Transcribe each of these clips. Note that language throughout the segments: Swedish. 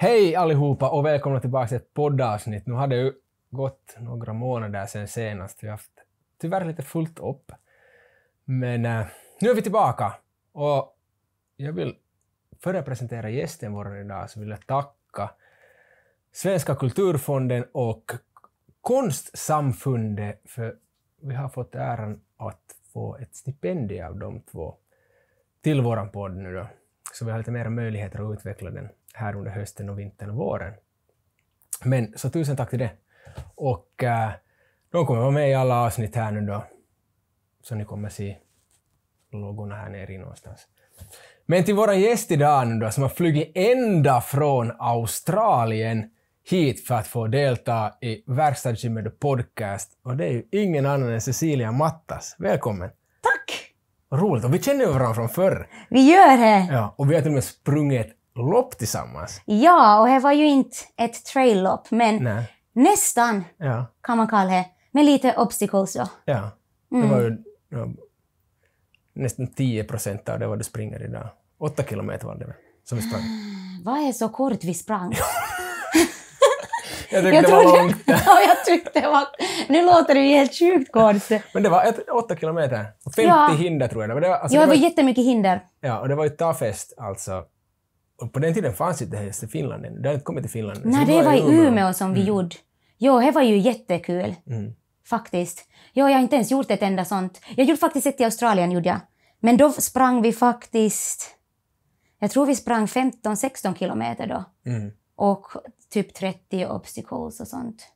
Hej allihopa och välkomna tillbaka till ett poddavsnitt. Nu har det ju gått några månader sen senast. Vi har haft tyvärr lite fullt upp. Men äh, nu är vi tillbaka och jag vill för att presentera gästen vår idag så vill jag tacka Svenska kulturfonden och Konstsamfundet för vi har fått äran att få ett stipendium av de två till våran podd nu då. Så vi har lite mer möjligheter att utveckla den här under hösten och vintern och våren. Men så tusen tack till det. Och äh, de kommer vara med i alla avsnitt här nu då. Så ni kommer se loggorna här nere någonstans. Men till vår gäst idag nu då, som har flugit ända från Australien hit för att få delta i Verkstadsgymmet podcast. Och det är ju ingen annan än Cecilia Mattas. Välkommen! Tack! Roligt, och vi känner ju varandra från förr. Vi gör det! Ja, och vi har till och med sprungit lopp tillsammans. Ja, och det var ju inte ett trail-lopp, men Nej. nästan ja. kan man kalla det. Med lite obstacles då. Ja. Mm. Det var ju ja, nästan 10 procent av det vad du springer idag. 8 kilometer var det som vi sprang. Ah, vad är så kort vi sprang? jag tyckte jag det var långt. ja, jag tyckte det var... Nu låter det ju helt sjukt kort. Men det var ett, åtta kilometer. 50 ja. hinder tror jag. Men det var, alltså, ja, det var, det var jättemycket hinder. Ja, och det var ju ta fest alltså. Och på den tiden fanns inte häst i Finland än. Det hade inte kommit till Finland. Nej, det, var i Umeå, Umeå som vi mm. gjorde. Jo, det var ju jättekul. Mm. Faktiskt. Jo, jag har inte ens gjort ett enda sånt. Jag gjorde faktiskt ett i Australien. Gjorde jag. Men då sprang vi faktiskt... Jag tror vi sprang 15-16 kilometer då. Mm. Och typ 30 obstacles och sånt.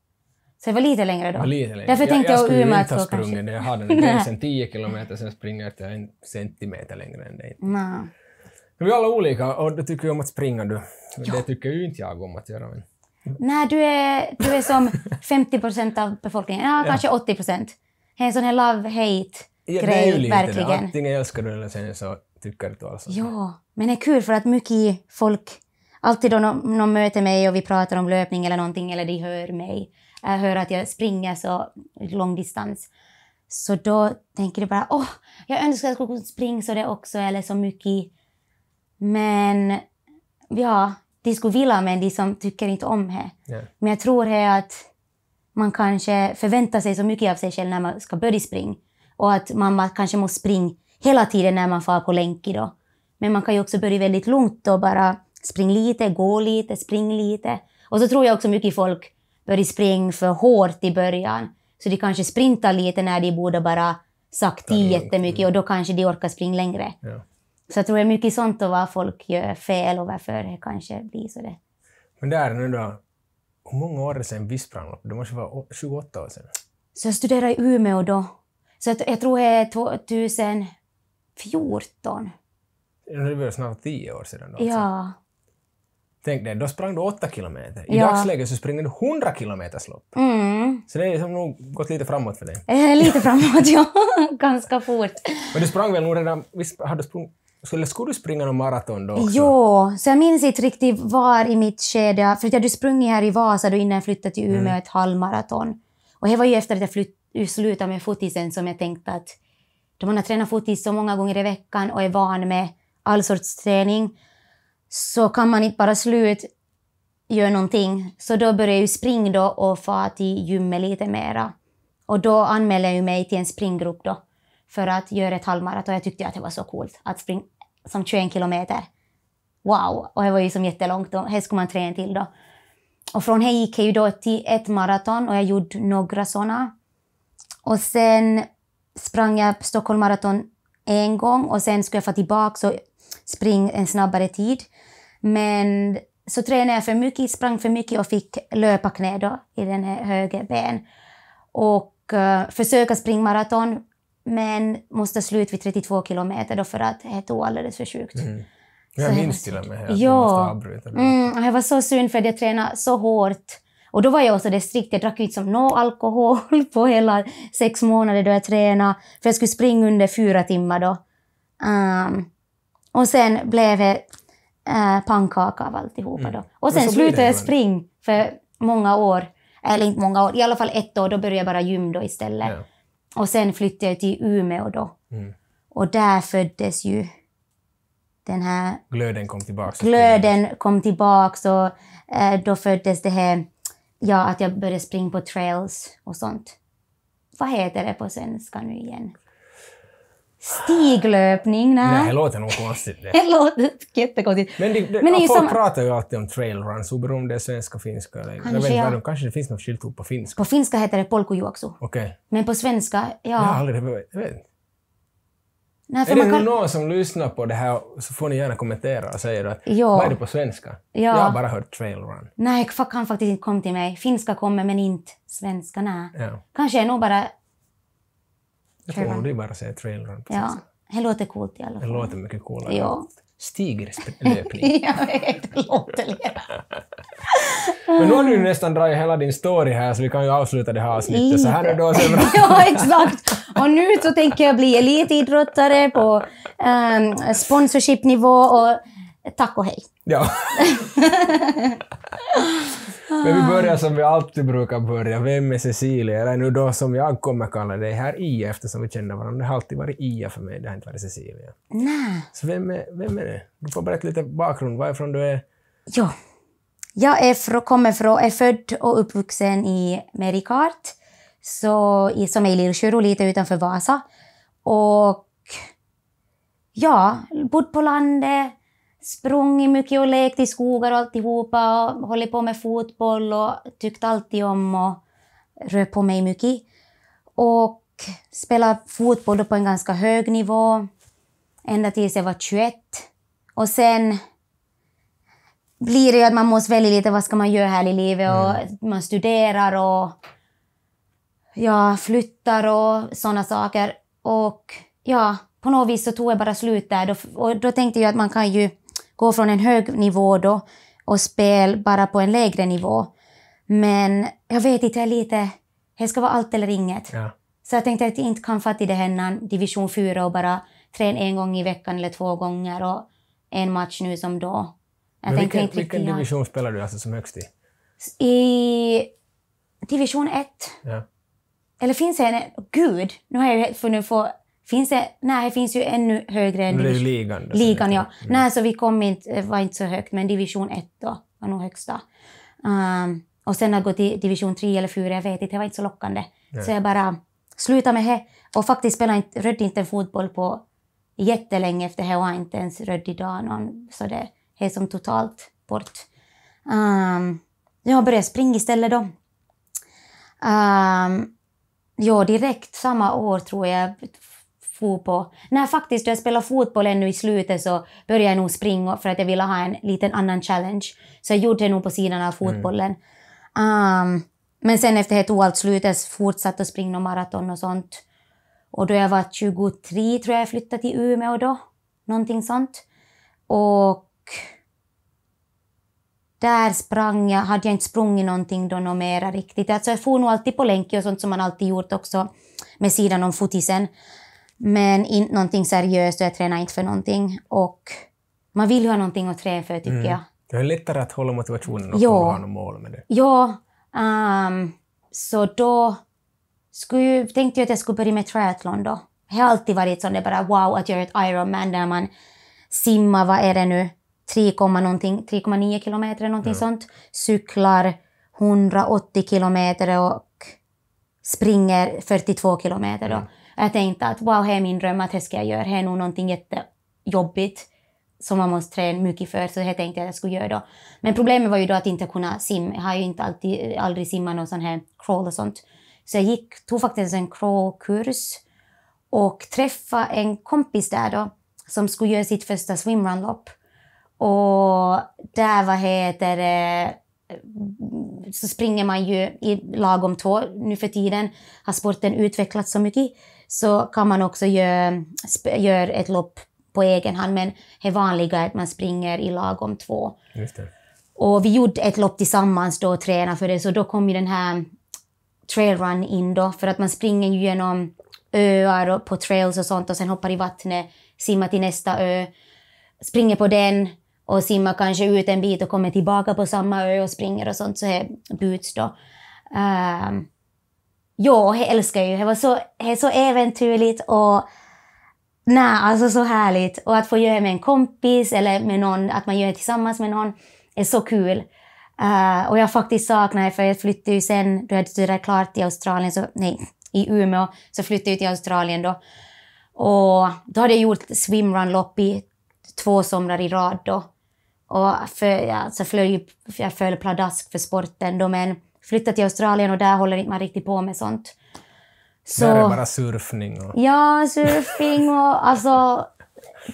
Så det var lite längre då. Var lite längre. Därför jag, tänkte jag, jag skulle Umeå inte ha sprungit Jag har den 10 kilometer, sen springer jag inte en centimeter längre än dig. Nej. Vi är alla olika och du tycker om att springa du. Ja. Det tycker ju inte jag om att göra. Men... Nej, du är, du är som 50 procent av befolkningen. Ja, kanske 80 procent. Det är en sån här love-hate-grej, ja, verkligen. Det. Antingen älskar du eller sen så tycker du alltså. Ja, men det är kul för att mycket folk, alltid då någon, någon möter mig och vi pratar om löpning eller någonting, eller de hör mig, jag hör att jag springer så lång distans. Så då tänker de bara åh, oh, jag önskar att jag skulle springa så det också, eller så mycket men ja, de skulle vilja men de som tycker inte om det. Yeah. Men jag tror det att man kanske förväntar sig så mycket av sig själv när man ska börja springa. Och att man kanske måste springa hela tiden när man far på länk. Då. Men man kan ju också börja väldigt lugnt och bara springa lite, gå lite, spring lite. Och så tror jag också mycket folk börjar springa för hårt i början. Så de kanske sprintar lite när de borde bara sagt till jättemycket och då kanske de orkar springa längre. Yeah. Så jag tror det är mycket sånt och vad folk gör fel och varför det kanske blir så det. Men där nu då, hur många år sedan vi sprang Det måste vara 28 år sedan? Så jag studerade i Umeå då. Så jag, jag tror det är 2014. Det var snart 10 år sedan då? Alltså. Ja. Tänk dig, då sprang du 8 kilometer. I ja. dagsläget så springer du 100 kilometers lopp. Mm. Så det har liksom nog gått lite framåt för dig. Eh, lite framåt, ja. Ganska fort. Men du sprang väl nog redan... har du sprungit skulle, du springa någon maraton då också? Jo, så jag minns inte riktigt var i mitt skede. För jag hade sprungit här i Vasa då innan jag flyttade till Umeå mm. ett halvmaraton. Och det var ju efter att jag flytt, slutade med fotisen som jag tänkte att då man har tränat fotis så många gånger i veckan och är van med all sorts träning så kan man inte bara sluta göra någonting. Så då började jag springa då och få till gymmet lite mera. Och då anmälde jag mig till en springgrupp då för att göra ett halvmaraton. Jag tyckte att det var så coolt att springa som 21 kilometer. Wow! Och det var ju som jättelångt och här skulle man träna till då. Och från här gick jag ju då till ett maraton och jag gjorde några sådana. Och sen sprang jag Stockholm Marathon en gång och sen skulle jag få tillbaka och springa en snabbare tid. Men så tränade jag för mycket, sprang för mycket och fick löparknä då i den här höger ben. Och uh, försöka springa maraton men måste sluta vid 32 kilometer då för att det tog alldeles för sjukt. Mm. Jag minns till och med att ja. måste avbryta. Mm, jag var så synd för att jag tränade så hårt. Och då var jag också det strikt, jag drack inte som någon alkohol på hela sex månader då jag tränade. För jag skulle springa under fyra timmar då. Um, och sen blev det uh, pannkaka av alltihopa mm. då. Och sen slutade jag springa för många år. Eller inte många år, i alla fall ett år, då började jag bara gym då istället. Ja. Och sen flyttade jag till Umeå då. Mm. Och där föddes ju den här... Glöden kom tillbaka. Glöden kom tillbaka och eh, då föddes det här, ja, att jag började springa på trails och sånt. Vad heter det på svenska nu igen? Stiglöpning, nej. Nej, det låter nog konstigt. Det, det låter jättekonstigt. Men, det, det, Men folk som... pratar ju alltid om trailruns, oberoende om det är svenska, finska eller... Kanske, jag vet inte, ja. kanske det finns något skyltord på finska? På finska heter det polkujuoksu. Okej. Okay. Men på svenska, ja... Jag har aldrig... Jag vet inte. är det kan... någon som lyssnar på det här så får ni gärna kommentera och säga att jo. vad är det på svenska? Ja. Jag har bara hört trailrun. Nej, kan faktiskt inte komma till mig. Finska kommer men inte svenska, nej. Ja. Kanske är nog bara jag tror hon vill bara säga trailrun. Ja, det låter coolt i alla fall. Det låter mycket coolare. Ja. Stigerlöpning. jag vet, det låter lite. Men nu har du nästan dragit hela din story här, så vi kan ju avsluta det här avsnittet så här är då. Sen... ja, exakt. Och nu så tänker jag bli elitidrottare på um, sponsorshipnivå och tack och hej. Ja. Men vi ah. börjar som vi alltid brukar börja. Vem är Cecilia? Eller nu då som jag kommer kalla dig här, Ia, eftersom vi känner varandra. Det har alltid varit Ia för mig, det har inte varit Cecilia. Nej. Så vem är, vem är du? Du får berätta lite bakgrund, varifrån du är. Ja. Jag är, från, kommer från, är född och uppvuxen i Merikart, så, som är i Lillsjöro, lite utanför Vasa. Och ja, bodde på landet, sprungit mycket och lekt i skogar och alltihopa och hållit på med fotboll och tyckt alltid om och rört på mig mycket. Och spelat fotboll på en ganska hög nivå ända tills jag var 21. Och sen blir det ju att man måste välja lite vad ska man göra här i livet och mm. man studerar och ja, flyttar och sådana saker. Och ja, på något vis så tog jag bara slut där. Och då tänkte jag att man kan ju gå från en hög nivå då och spela bara på en lägre nivå. Men jag vet inte, jag är lite... Det ska vara allt eller inget. Ja. Så jag tänkte att jag inte kan fatta det här division 4 och bara träna en gång i veckan eller två gånger och en match nu som då. Jag vilken, inte vilken division spelar du alltså som högst i? I division 1. Ja. Eller finns det en... Gud, nu har jag för funnit får Finns det, nej, finns ju ännu högre än division, ligan. Då, ligan ja. Mm. Nej, så vi kom inte, eh, var inte så högt, men division 1 då var nog högsta. Um, och sen att gå till division 3 eller 4, jag vet inte, det var inte så lockande. Nej. Så jag bara slutade med det och faktiskt spelade inte, rödde inte fotboll på jättelänge efter det och har inte ens rödd idag någon, så det det är som totalt bort. Um, jag började springa istället då. Um, ja, direkt samma år tror jag for på... faktiskt, jag spelade fotboll ännu i slutet så började jag nog springa för att jag ville ha en liten annan challenge. Så jag gjorde det nog på sidan av mm. fotbollen. Mm. Um, men sen efter det tog allt slut, jag fortsatte att springa maraton och sånt. Och då jag var 23 tror jag jag flyttade till Umeå då. Någonting sånt. Och där sprang jag, hade jag inte sprungit någonting då något mera riktigt. Alltså jag for nog alltid på länk och sånt som man alltid gjort också med sidan om fotisen. Men inte någonting seriöst och jag tränar inte för någonting. Och man vill ju ha någonting att träna för, tycker mm. jag. Det är lättare att hålla motivationen och ja. ha mål med det. Ja. Um, så då skulle, tänkte jag att jag skulle börja med triathlon då. Det har alltid varit sånt där bara wow att göra ett Ironman där man simmar, vad är det nu, 3,9 kilometer eller någonting mm. sånt, cyklar 180 kilometer och springer 42 kilometer då. Mm. Jag tänkte att wow, här är min dröm, att här ska jag göra, här är nog någonting jättejobbigt som man måste träna mycket för, så det tänkte jag att jag skulle göra då. Men problemet var ju då att inte kunna simma. Jag har ju inte alltid, aldrig simmat någon sån här crawl och sånt. Så jag gick, tog faktiskt en crawlkurs och träffade en kompis där då som skulle göra sitt första swimrunlopp. Och där, vad heter det, så springer man ju i lagom tå nu för tiden. Har sporten utvecklats så mycket? så kan man också göra gör ett lopp på egen hand, men det vanliga är att man springer i lag om två. Och vi gjorde ett lopp tillsammans då och tränade för det, så då kom ju den här trailrun in då, för att man springer ju genom öar och på trails och sånt och sen hoppar i vattnet, simmar till nästa ö, springer på den och simmar kanske ut en bit och kommer tillbaka på samma ö och springer och sånt, så det byts då. Um, jag älskar ju, det var så, det så äventyrligt och nej, alltså så härligt. Och att få göra det med en kompis eller med någon, att man gör det tillsammans med någon, är så kul. Uh, och jag faktiskt saknar det, för jag flyttade ju sen, då jag studerat klart i Australien, så, nej, i Umeå, så flyttade jag till Australien då. Och då hade jag gjort swimrunlopp i två somrar i rad då. Och för, alltså, jag, flög, jag föll pladask för sporten då, men flyttat till Australien och där håller man inte riktigt på med sånt. Så, där är det bara surfning? Och... Ja, surfing och alltså,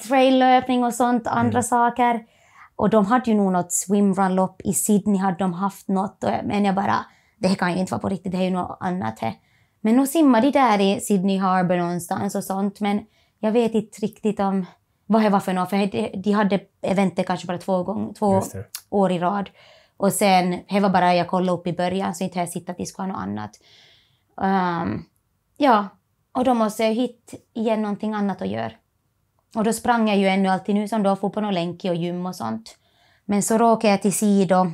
traillöpning och sånt, andra mm. saker. Och de hade ju nog något lopp i Sydney, hade de haft något. Men jag bara, det kan ju inte vara på riktigt, det är ju något annat. Men nog simmade de där i Sydney Harbour någonstans och sånt. Men jag vet inte riktigt om vad det var för något, för de hade eventet kanske bara två, gång, två år i rad. Och sen, det var bara jag kollade upp i början så inte jag sitter i skolan och annat. Um, ja, och då måste jag hitta igen någonting annat att göra. Och då sprang jag ju ännu alltid nu som då, får på någon länk och gym och sånt. Men så råkade jag till sidor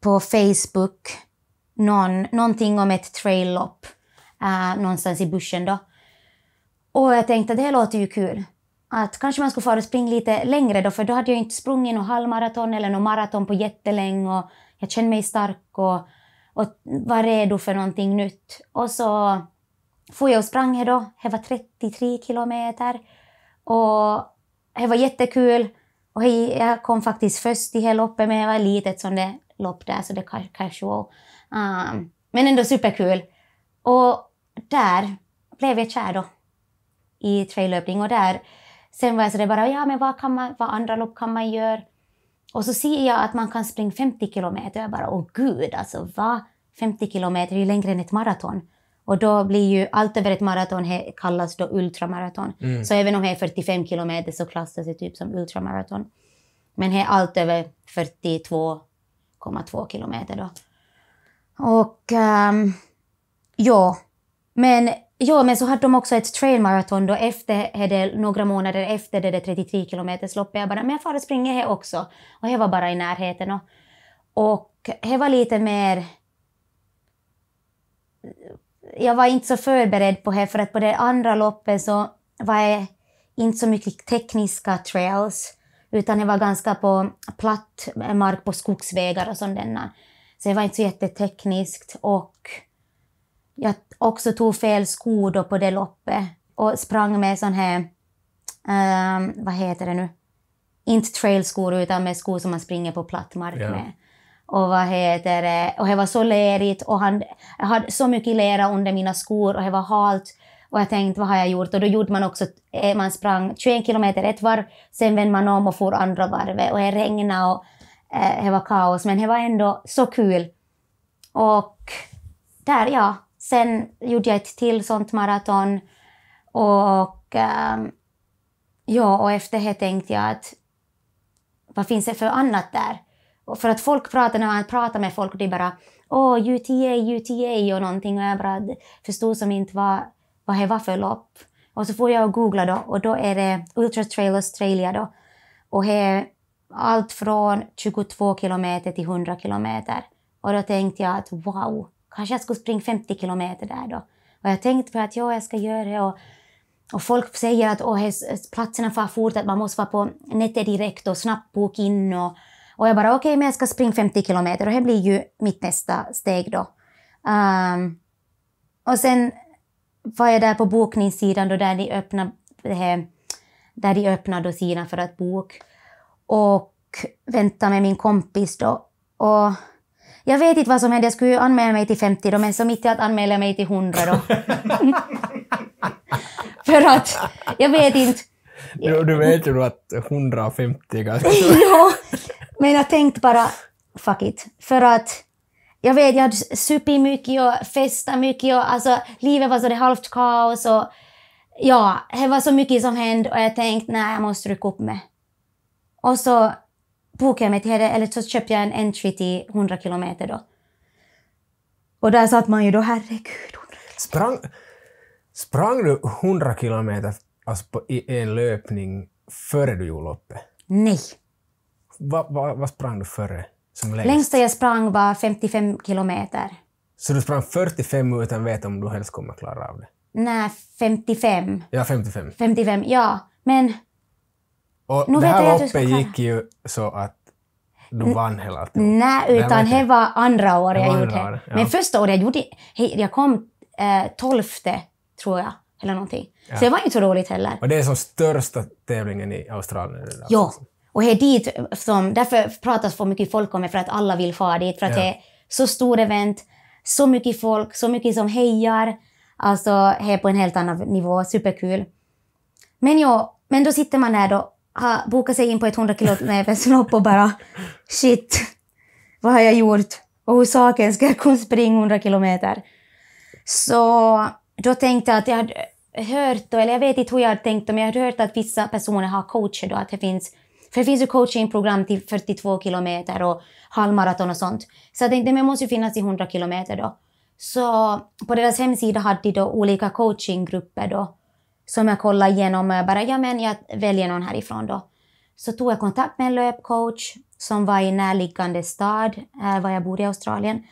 på Facebook, någon, någonting om ett trail-lopp uh, eh, någonstans i bussen då. Och jag tänkte att det låter ju kul att kanske man skulle fara springa lite längre då, för då hade jag inte sprungit någon halvmaraton eller någon maraton på jättelänge och jag kände mig stark och, och var redo för någonting nytt. Och så for jag och sprang här då, det var 33 kilometer och det var jättekul. Och hej, jag kom faktiskt först i hela loppet, men det var litet som det lopp där, så det var casual. Um, men ändå superkul. Och där blev jag kär då i trailöpning och där Sen var jag sådär bara, ja men vad, kan man, vad andra lopp kan man göra? Och så ser jag att man kan springa 50 kilometer. Jag bara, åh gud alltså va? 50 kilometer är ju längre än ett maraton. Och då blir ju allt över ett maraton kallas då ultramaraton. Mm. Så även om det är 45 kilometer så klassas det typ som ultramaraton. Men det är allt över 42,2 kilometer då. Och um, ja, men Ja, men så hade de också ett trailmaraton då efter, det, några månader efter det där 33 kilometersloppet. Jag bara, men jag far och springer här också. Och det var bara i närheten. Och, och det var lite mer... Jag var inte så förberedd på det, för att på det andra loppet så var det inte så mycket tekniska trails, utan det var ganska på platt mark på skogsvägar och sånt. Så det var inte så jättetekniskt jag också tog fel skor då på det loppet och sprang med sån här, um, vad heter det nu, inte trailskor utan med skor som man springer på platt mark yeah. med. Och vad heter det, och det var så lerigt och han, jag hade så mycket lera under mina skor och det var halt. Och jag tänkte, vad har jag gjort? Och då gjorde man också, eh, man sprang 21 kilometer ett varv, sen vände man om och for andra varvet. Och det regnade och eh, det var kaos, men det var ändå så kul. Och där, ja, Sen gjorde jag ett till sånt maraton och, ehm, ja, och efter det tänkte jag att vad finns det för annat där? Och för att folk pratar, när man pratar med folk, det är bara åh, UTA, UTA och någonting och jag bara förstod som inte vad, vad det var för lopp. Och så får jag och googla då och då är det Ultra Trail Australia då. Och det är allt från 22 kilometer till 100 kilometer. Och då tänkte jag att wow, Kanske jag skulle springa 50 kilometer där då. Och jag tänkte på att ja, jag ska göra det. Och, och folk säger att åh, platserna far fort, att man måste vara på nätet direkt och snabbt boka in. Och, och jag bara okej, okay, men jag ska springa 50 kilometer och det blir ju mitt nästa steg då. Um, och sen var jag där på bokningssidan då där de öppnade, här, där de öppnade sidan för att boka. Och väntade med min kompis då. Och jag vet inte vad som hände, jag skulle ju anmäla mig till 50 då, men så mitt i att anmäla mig till 100 då. För att, jag vet inte. Du, du vet ju att 150 är ganska Ja, men jag tänkte bara, fuck it. För att jag vet, jag hade supit mycket och festat mycket och alltså livet var så det halvt kaos och ja, det var så mycket som hände och jag tänkte nej, jag måste rycka upp mig. Och så bokade jag mig till det eller så köpte jag en entry till 100 kilometer då. Och där satt man ju då, herregud. 100 sprang, sprang du 100 kilometer alltså i en löpning före du gjorde loppet? Nej. Vad va, va sprang du före? Som längst? Längsta jag sprang var 55 kilometer. Så du sprang 45 utan att veta om du helst kommer klara av det? Nej, 55. Ja, 55. 55, ja. Men och nu det här loppet gick ju så att du vann hela tiden. Nej, utan det var andra året jag gjorde år, ja. Men första året jag gjorde, hej, jag kom eh, tolfte, tror jag, eller någonting. Ja. Så det var inte så roligt heller. Och det är som största tävlingen i Australien. Ja, och det är dit som, därför pratas så mycket folk om det, för att alla vill fara dit, för att ja. det är så stor event, så mycket folk, så mycket som hejar. Alltså, det är på en helt annan nivå, superkul. Men ja, men då sitter man där då ha, boka sig in på ett 100 kilometerslopp och bara shit, vad har jag gjort? Och hur saken ska jag kunna springa 100 kilometer? Så då tänkte jag att jag hade hört, eller jag vet inte hur jag hade tänkt, men jag hade hört att vissa personer har coacher då, att det finns för det finns ju coachingprogram till 42 kilometer och halvmaraton och sånt. Så jag tänkte, det, det måste ju finnas i 100 kilometer då. Så på deras hemsida hade de då olika coachinggrupper då som jag kollade igenom. och eh, Bara, ja, men jag väljer någon härifrån då. Så tog jag kontakt med en löpcoach som var i närliggande stad, eh, var jag bor i Australien.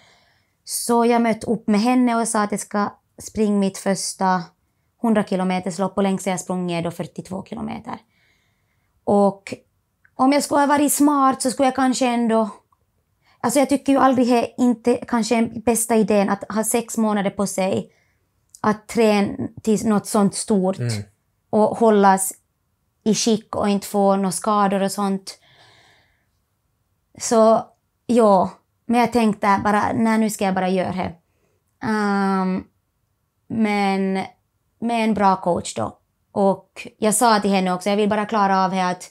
Så jag mötte upp med henne och sa att jag ska springa mitt första 100 lopp och längst jag sprungit är 42 kilometer. Och om jag skulle ha varit smart så skulle jag kanske ändå... Alltså jag tycker ju aldrig det är inte kanske bästa idén att ha sex månader på sig att träna till något sånt stort mm. och hållas i skick och inte få några skador och sånt. Så ja, men jag tänkte bara, nej nu ska jag bara göra det. Um, men med en bra coach då. Och jag sa till henne också, jag vill bara klara av det att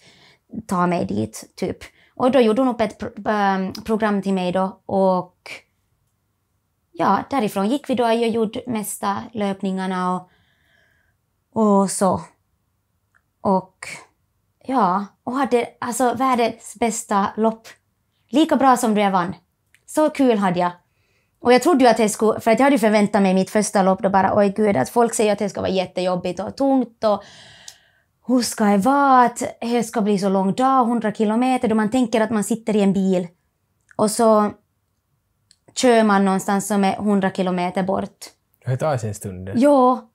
ta mig dit, typ. Och då gjorde hon upp ett ehm, program till mig då och ja, därifrån gick vi då. Jag gjorde mesta löpningarna och, och så. Och ja, och hade alltså världens bästa lopp. Lika bra som det jag vann. Så kul hade jag. Och jag trodde ju att det skulle, för att jag hade förväntat mig mitt första lopp då bara, oj gud, att folk säger att det ska vara jättejobbigt och tungt och hur ska det vara, att det ska bli så lång dag, 100 kilometer, då man tänker att man sitter i en bil och så kör man någonstans som är 100 kilometer bort. Det tar sin stund. Ja.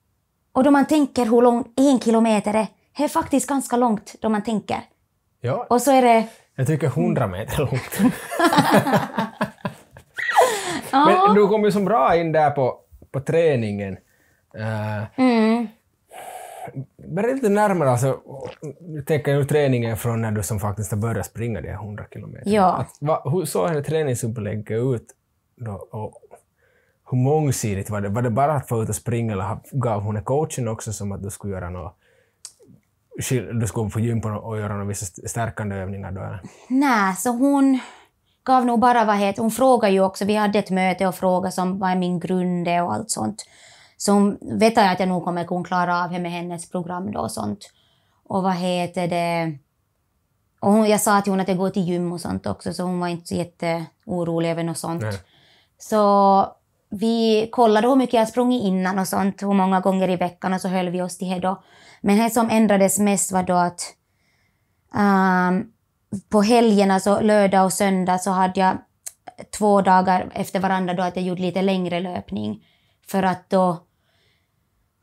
Och då man tänker hur lång en kilometer är, det är faktiskt ganska långt då man tänker. Ja. Och så är det... Jag tycker 100 meter långt. Men du kom ju så bra in där på, på träningen. Uh, mm. Berätta lite närmare, alltså, jag tänker nu träningen från när du som faktiskt har börjat springa de här 100 kilometerna. Ja. Att, va, hur såg träningsupplägget ut då, och hur mångsidigt var det? Var det bara att få ut och springa eller gav hon coachen också som att du skulle göra något du skulle få gym på och göra vissa stärkande övningar då? Eller? Nej, så hon gav nog bara vad heter, hon frågade ju också, vi hade ett möte och frågade som vad är min grund och allt sånt. Så hon, vet att jag nog kommer kunna klara av det med hennes program då och sånt. Och vad heter det? Och hon, jag sa till hon att jag går till gym och sånt också, så hon var inte så jätteorolig över något sånt. Nej. Så vi kollade hur mycket jag sprungit innan och sånt, hur många gånger i veckan och så höll vi oss till det då. Men det som ändrades mest var då att um, på helgerna, alltså lördag och söndag, så hade jag två dagar efter varandra då att jag gjorde lite längre löpning. För att då,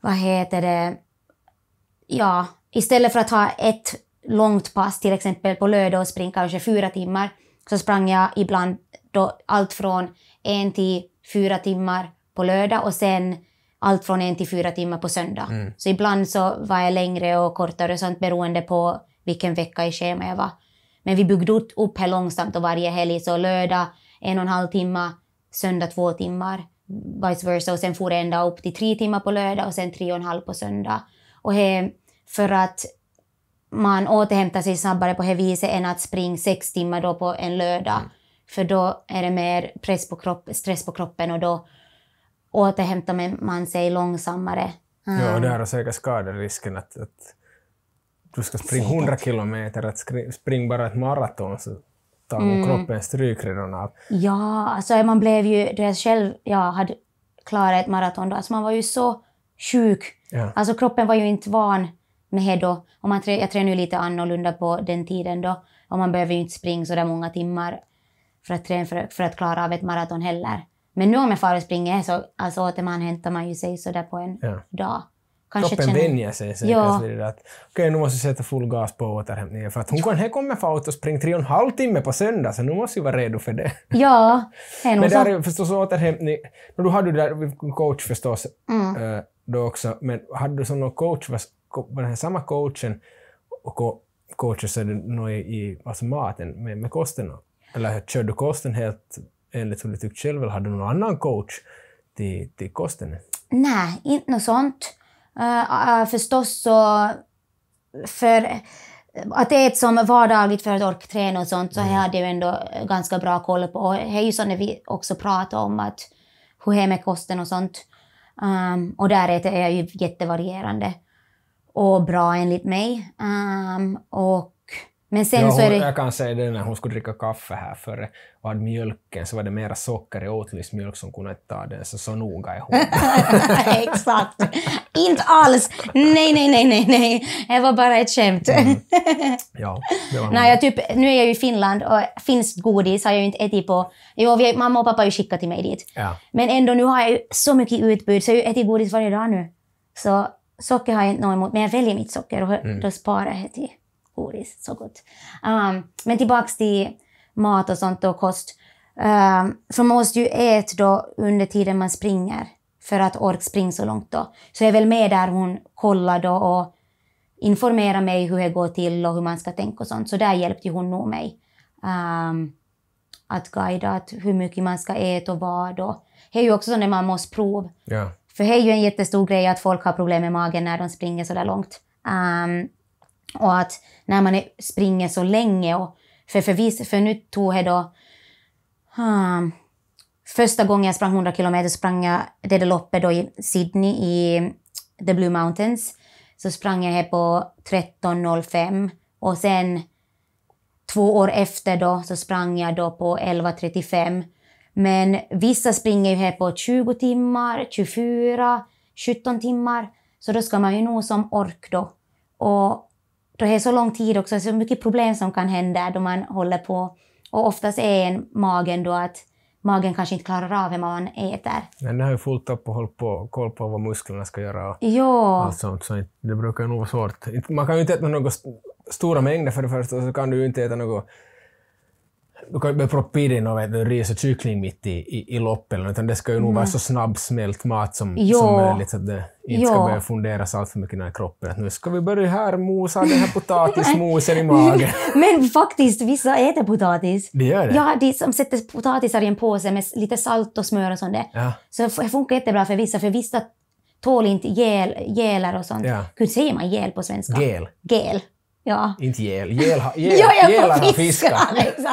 vad heter det, ja, istället för att ha ett långt pass, till exempel på lördag och springa kanske fyra timmar, så sprang jag ibland då allt från en till fyra timmar på lördag och sen allt från en till fyra timmar på söndag. Mm. Så ibland så var jag längre och kortare och sånt beroende på vilken vecka i schema jag var. Men vi byggde upp här långsamt och varje helg så lördag en och en halv timme, söndag två timmar, vice versa och sen for det ända upp till tre timmar på lördag och sen tre och en halv på söndag. Och he, för att man återhämtar sig snabbare på det viset än att springa sex timmar då på en lördag. Mm. För då är det mer press på kropp, stress på kroppen och då återhämtar man sig långsammare. Mm. Ja, och där ah. är säkert skaderisken att, att du ska springa 100 kilometer, att spring bara ett maraton så tar mm. kroppen stryk redan av. Ja, alltså man blev ju, då jag själv jag hade klarat ett maraton, alltså man var ju så sjuk. Ja. Alltså kroppen var ju inte van med det då. Och man, jag tränade ju lite annorlunda på den tiden då och man behöver ju inte springa så där många timmar för att träna för, för att klara av ett maraton heller. Men nu om jag far och springer så alltså, återmanhämtar man ju sig sådär på en ja. dag. Kanske Kroppen vänjer sig säkert vid det att okej, nu måste jag sätta full gas på återhämtningen för att hon kan, här kommer få ut och springa tre och en halv timme på söndag så nu måste jag vara redo för det. Ja, det är Men där är förstås återhämtning, no, du hade ju där coach förstås mm. Eh, då också, men hade du som någon coach, var, var den här samma coachen och coachen så är det nog i alltså maten, med, med kosten och eller kör du kosten helt enligt hur du tyckte själv, eller har du någon annan coach till, till kosten? Nej, inte något sånt. Uh, uh, förstås så... För att äta som vardagligt för att orka träna och sånt, så mm. jag hade ju ändå ganska bra koll på. Och det är ju så vi också pratar om att hur det är med kosten och sånt. Um, och där är jag ju jättevarierande och bra enligt mig. Um, och men sen ja, hon, så är det... Jag kan säga det när hon skulle dricka kaffe här före och hade mjölken så var det mera socker i åtlyst mjölk som kunde ta den, så så noga är hon. Exakt! Inte alls! Nej, nej, nej, nej, nej. Det var bara ett skämt. mm. Ja, det var Nej, jag typ, nu är jag ju i Finland och finsk godis har jag ju inte ätit på... Jo, vi, mamma och pappa har ju skickat till mig dit. Ja. Men ändå, nu har jag ju så mycket utbud så jag har ju ätit godis varje dag nu. Så socker har jag inte något emot, men jag väljer mitt socker och mm. då sparar jag till godis, så gott. Um, men tillbaks till mat och sånt och kost. Um, ehm, så måste ju äta då under tiden man springer för att ork springa så långt då. Så jag är väl med där hon kollar då och informerar mig hur det går till och hur man ska tänka och sånt. Så där hjälpte hon nog mig. Um, att guida att hur mycket man ska äta och vad. Och. Det är ju också så när man måste prova. Yeah. För det är ju en jättestor grej att folk har problem med magen när de springer så där långt. Um, och att när man är, springer så länge, och, för, för, vis, för nu tog jag då... Hmm, första gången jag sprang 100 kilometer sprang jag det där loppet då i Sydney i The Blue Mountains. Så sprang jag här på 13.05 och sen två år efter då så sprang jag då på 11.35. Men vissa springer ju här på 20 timmar, 24, 17 timmar. Så då ska man ju nog som ork då. Och då det är så lång tid också, så mycket problem som kan hända då man håller på. Och oftast är en magen då att magen kanske inte klarar av hur man äter. Den har ju fullt upp och hållit på koll på vad musklerna ska göra och ja. allt sånt, så det brukar nog vara svårt. Man kan ju inte äta något stora mängder för det första, så kan du ju inte äta något du kan ju inte proppa i dig ris och kyckling mitt i, i, i loppet, utan det ska ju nog mm. vara så mm. snabbsmält mat som, som möjligt, så att det inte jo. ska börja funderas allt för mycket i kroppen. Att nu ska vi börja här mosa den här potatismosen i magen. Men faktiskt, vissa äter potatis. Det gör det? Ja, de som sätter potatisar i en påse med lite salt och smör och sånt där. Ja. Så det funkar jättebra för vissa, för vissa tål inte gel, gelar och sånt. Ja. Gud, säger man gel på svenska? Gel. Gel. Ja. Inte gel. Gel, gel, gel, gel, gel, gel, gel,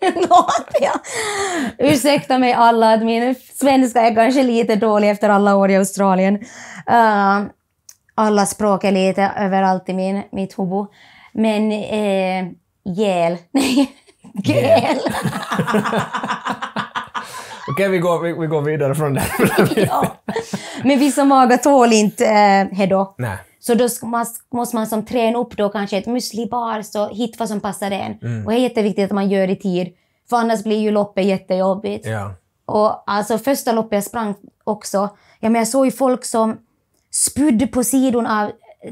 Nådia! Ursäkta mig alla att min svenska är kanske lite dålig efter alla år i Australien. Uh, alla språk är lite överallt i min, mitt huvud. Men uh, gel. Nej, gel. Okej, vi, går, vi, vi går vidare från det. ja. Men vissa magar tål inte eh, hejdå. Nej. Så då måste man som träna upp då kanske ett müslibar, så hitta vad som passar en. Mm. Och det är jätteviktigt att man gör det i tid, för annars blir ju loppet jättejobbigt. Yeah. Och alltså första loppet jag sprang också, ja, men jag såg ju folk som spydde på sidorna av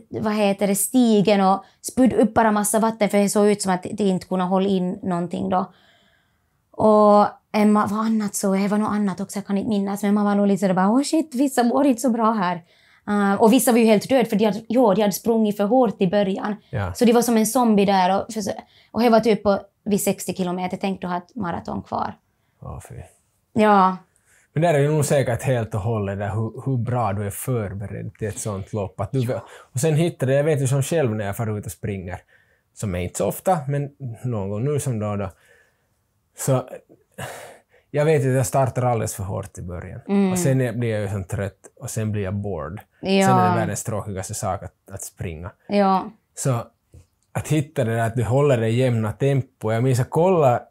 vad heter det, stigen och spydde upp bara massa vatten för det såg ut som att det inte kunde hålla in någonting då. Och Emma, vad annat så, det var något annat också, jag kan inte minnas, men man var nog lite sådär bara oh shit, vissa mår inte så bra här. Uh, och vissa var ju helt död för de hade, ja, de hade sprungit för hårt i början. Ja. Så de var som en zombie där. Och, och jag var typ på, vid 60 kilometer, tänk du ha ett maraton kvar. Oh, fy. Ja. Men där är det nog säkert helt och hållet där, hur, hur, bra du är förberedd till ett sånt lopp. Att du, ja. Och sen hittade jag, vet ju som själv när jag far ut och springer, som är inte så ofta, men någon gång nu som då, då så jag vet att jag startar alldeles för hårt i början. Mm. Och sen blir jag ju sån trött och sen blir jag bored. Ja. Sen är det världens tråkigaste sak att, att springa. Ja. Så att hitta det där att du håller det jämna tempo. Jag minns att kolla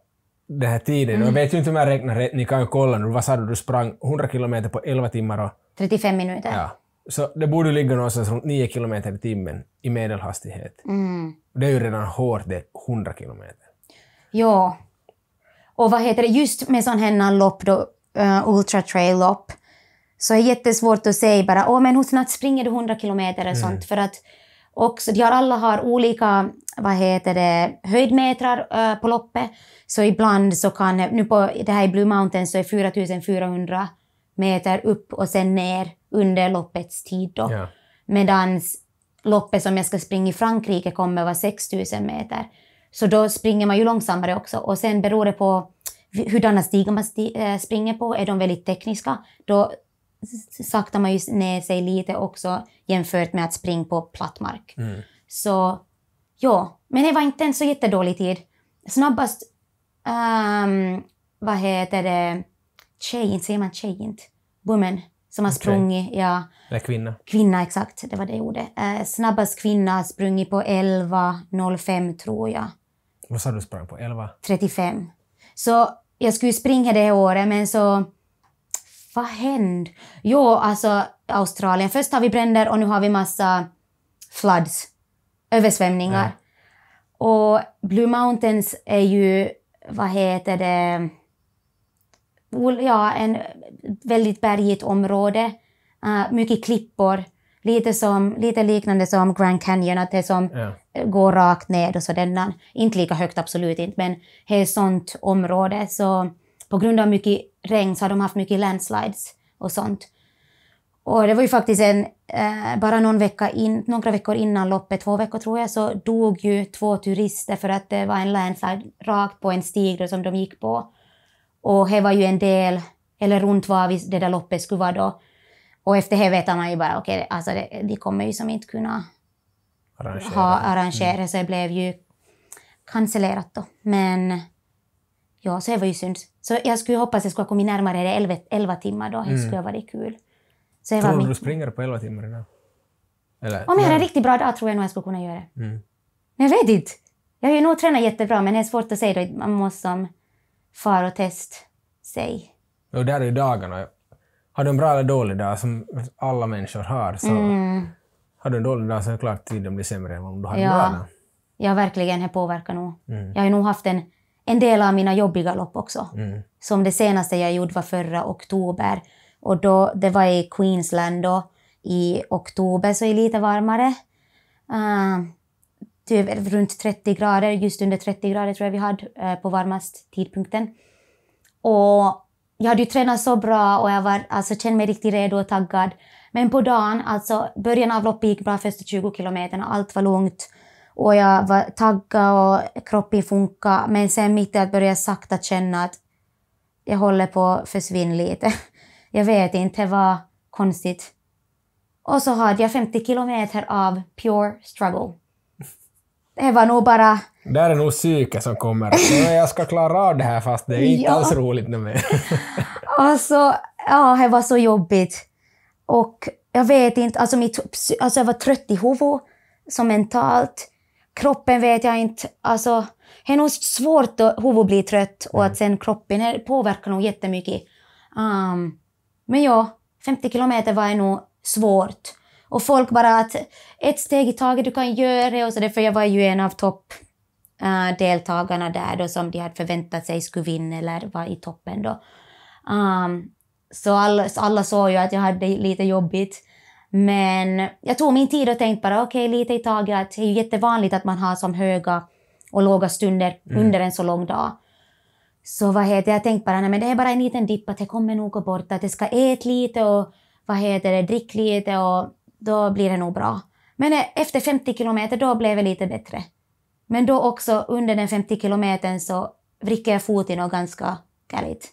den här tiden, mm. jag vet ju inte om jag räknar rätt, ni kan ju kolla nu, vad sa du, du sprang 100 kilometer på 11 timmar och... 35 minuter. Ja. Så det borde ligga någonstans runt 9 kilometer i timmen i medelhastighet. Mm. Det är ju redan hårt det, 100 kilometer. Ja. Och vad heter det, just med sån här lopp då, uh, ultra trail lopp, så är det jättesvårt att säga bara åh men hur snabbt springer du 100 kilometer eller mm. sånt för att också, de har, alla har olika vad heter det, höjdmetrar uh, på loppet. Så ibland så kan, nu på det här i Blue Mountain så är 4400 meter upp och sen ner under loppets tid då. Yeah. Medan loppet som jag ska springa i Frankrike kommer vara 6000 meter. Så då springer man ju långsammare också. Och sen beror det på hurdana stigar man sti eh, springer på. Är de väldigt tekniska, då saktar man ju ner sig lite också jämfört med att springa på platt mark. Mm. Så ja, men det var inte en så jättedålig tid. Snabbast, um, vad heter det, tjej, säger man tjej inte? Woman som har okay. ja. Eller kvinna. Kvinna, exakt. Det var det jag gjorde. Eh, snabbast kvinna har sprungit på 11.05 tror jag. Vad sa du sprang på? 11? 35. Så jag skulle springa det året, men så... Vad hände? Jo, alltså Australien. Först har vi bränder och nu har vi massa floods, översvämningar. Ja. Och Blue Mountains är ju, vad heter det, ja, en väldigt bergigt område. Uh, mycket klippor. Lite, som, lite liknande som Grand Canyon, att det som ja. Eh, går rakt ned och sådär. Inte lika högt, absolut inte, men det är ett sånt område. Så på grund av mycket regn så har de haft mycket landslides och sånt. Och det var ju faktiskt en, eh, bara någon vecka in, några veckor innan loppet, två veckor tror jag, så dog ju två turister för att det var en landslide rakt på en stig då, som de gick på. Och det var ju en del, eller runt var det där loppet skulle vara då, och efter det vet man ju bara, okej, okay, alltså de kommer ju som inte kunna arrangera. ha arrangera, mm. så det blev ju cancellerat då. Men ja, så det var ju synd. Så jag skulle hoppas att jag skulle ha kommit närmare det 11, 11 timmar då, det mm. skulle ha varit kul. Så tror var du mitt... du springer på 11 timmar idag? Eller, Om jag har en riktigt bra dag tror jag nog jag skulle kunna göra det. Mm. Men jag vet inte. Jag har ju nog tränat jättebra, men det är svårt att säga då. Man måste som far och test sig. Och där är ju dagarna har du en bra eller dålig dag, som alla människor har, så mm. har du en dålig dag så är det klart att tiden blir sämre än om du har en bra dag. Ja, verkligen. Det påverkar nog. Mm. Jag har nog haft en, en del av mina jobbiga lopp också. Mm. Som det senaste jag gjorde var förra oktober. Och då, det var i Queensland då, i oktober, så är det lite varmare. Uh, typ runt 30 grader, just under 30 grader tror jag vi hade uh, på varmast tidpunkten. Och jag hade ju tränat så bra och jag var, alltså, kände mig riktigt redo och taggad. Men på dagen, alltså början av loppet gick bra första 20 kilometerna, allt var lugnt och jag var taggad och kroppen funkade. Men sen mitt i att jag sakta känna att jag håller på att försvinna lite. Jag vet inte, det var konstigt. Och så hade jag 50 kilometer av pure struggle det var nog bara... Där är nog psyket som kommer alltså, jag ska klara av det här fast det är inte ja. alls roligt mer. alltså, ja, det var så jobbigt. Och jag vet inte, alltså, mitt, alltså jag var trött i huvudet, så mentalt. Kroppen vet jag inte, alltså det är nog svårt att huvudet blir trött och mm. att sen kroppen påverkar nog jättemycket. Um, men ja, 50 kilometer var nog svårt. Och folk bara att ett steg i taget, du kan göra det. Och så för jag var ju en av toppdeltagarna eh, uh, där då som de hade förväntat sig skulle vinna eller var i toppen då. Um, så alla, alla såg ju att jag hade lite jobbigt. Men jag tog min tid och tänkte bara okej, okay, lite i taget. det är ju jättevanligt att man har så höga och låga stunder mm. under en så lång dag. Så vad heter jag tänkte bara nej, men det är bara en liten dipp, att det kommer nog gå bort. Att jag ska äta lite och vad heter det, drick lite och då blir det nog bra. Men eh, efter 50 kilometer, då blev det lite bättre. Men då också under den 50 kilometern så vrickade jag foten och ganska galet.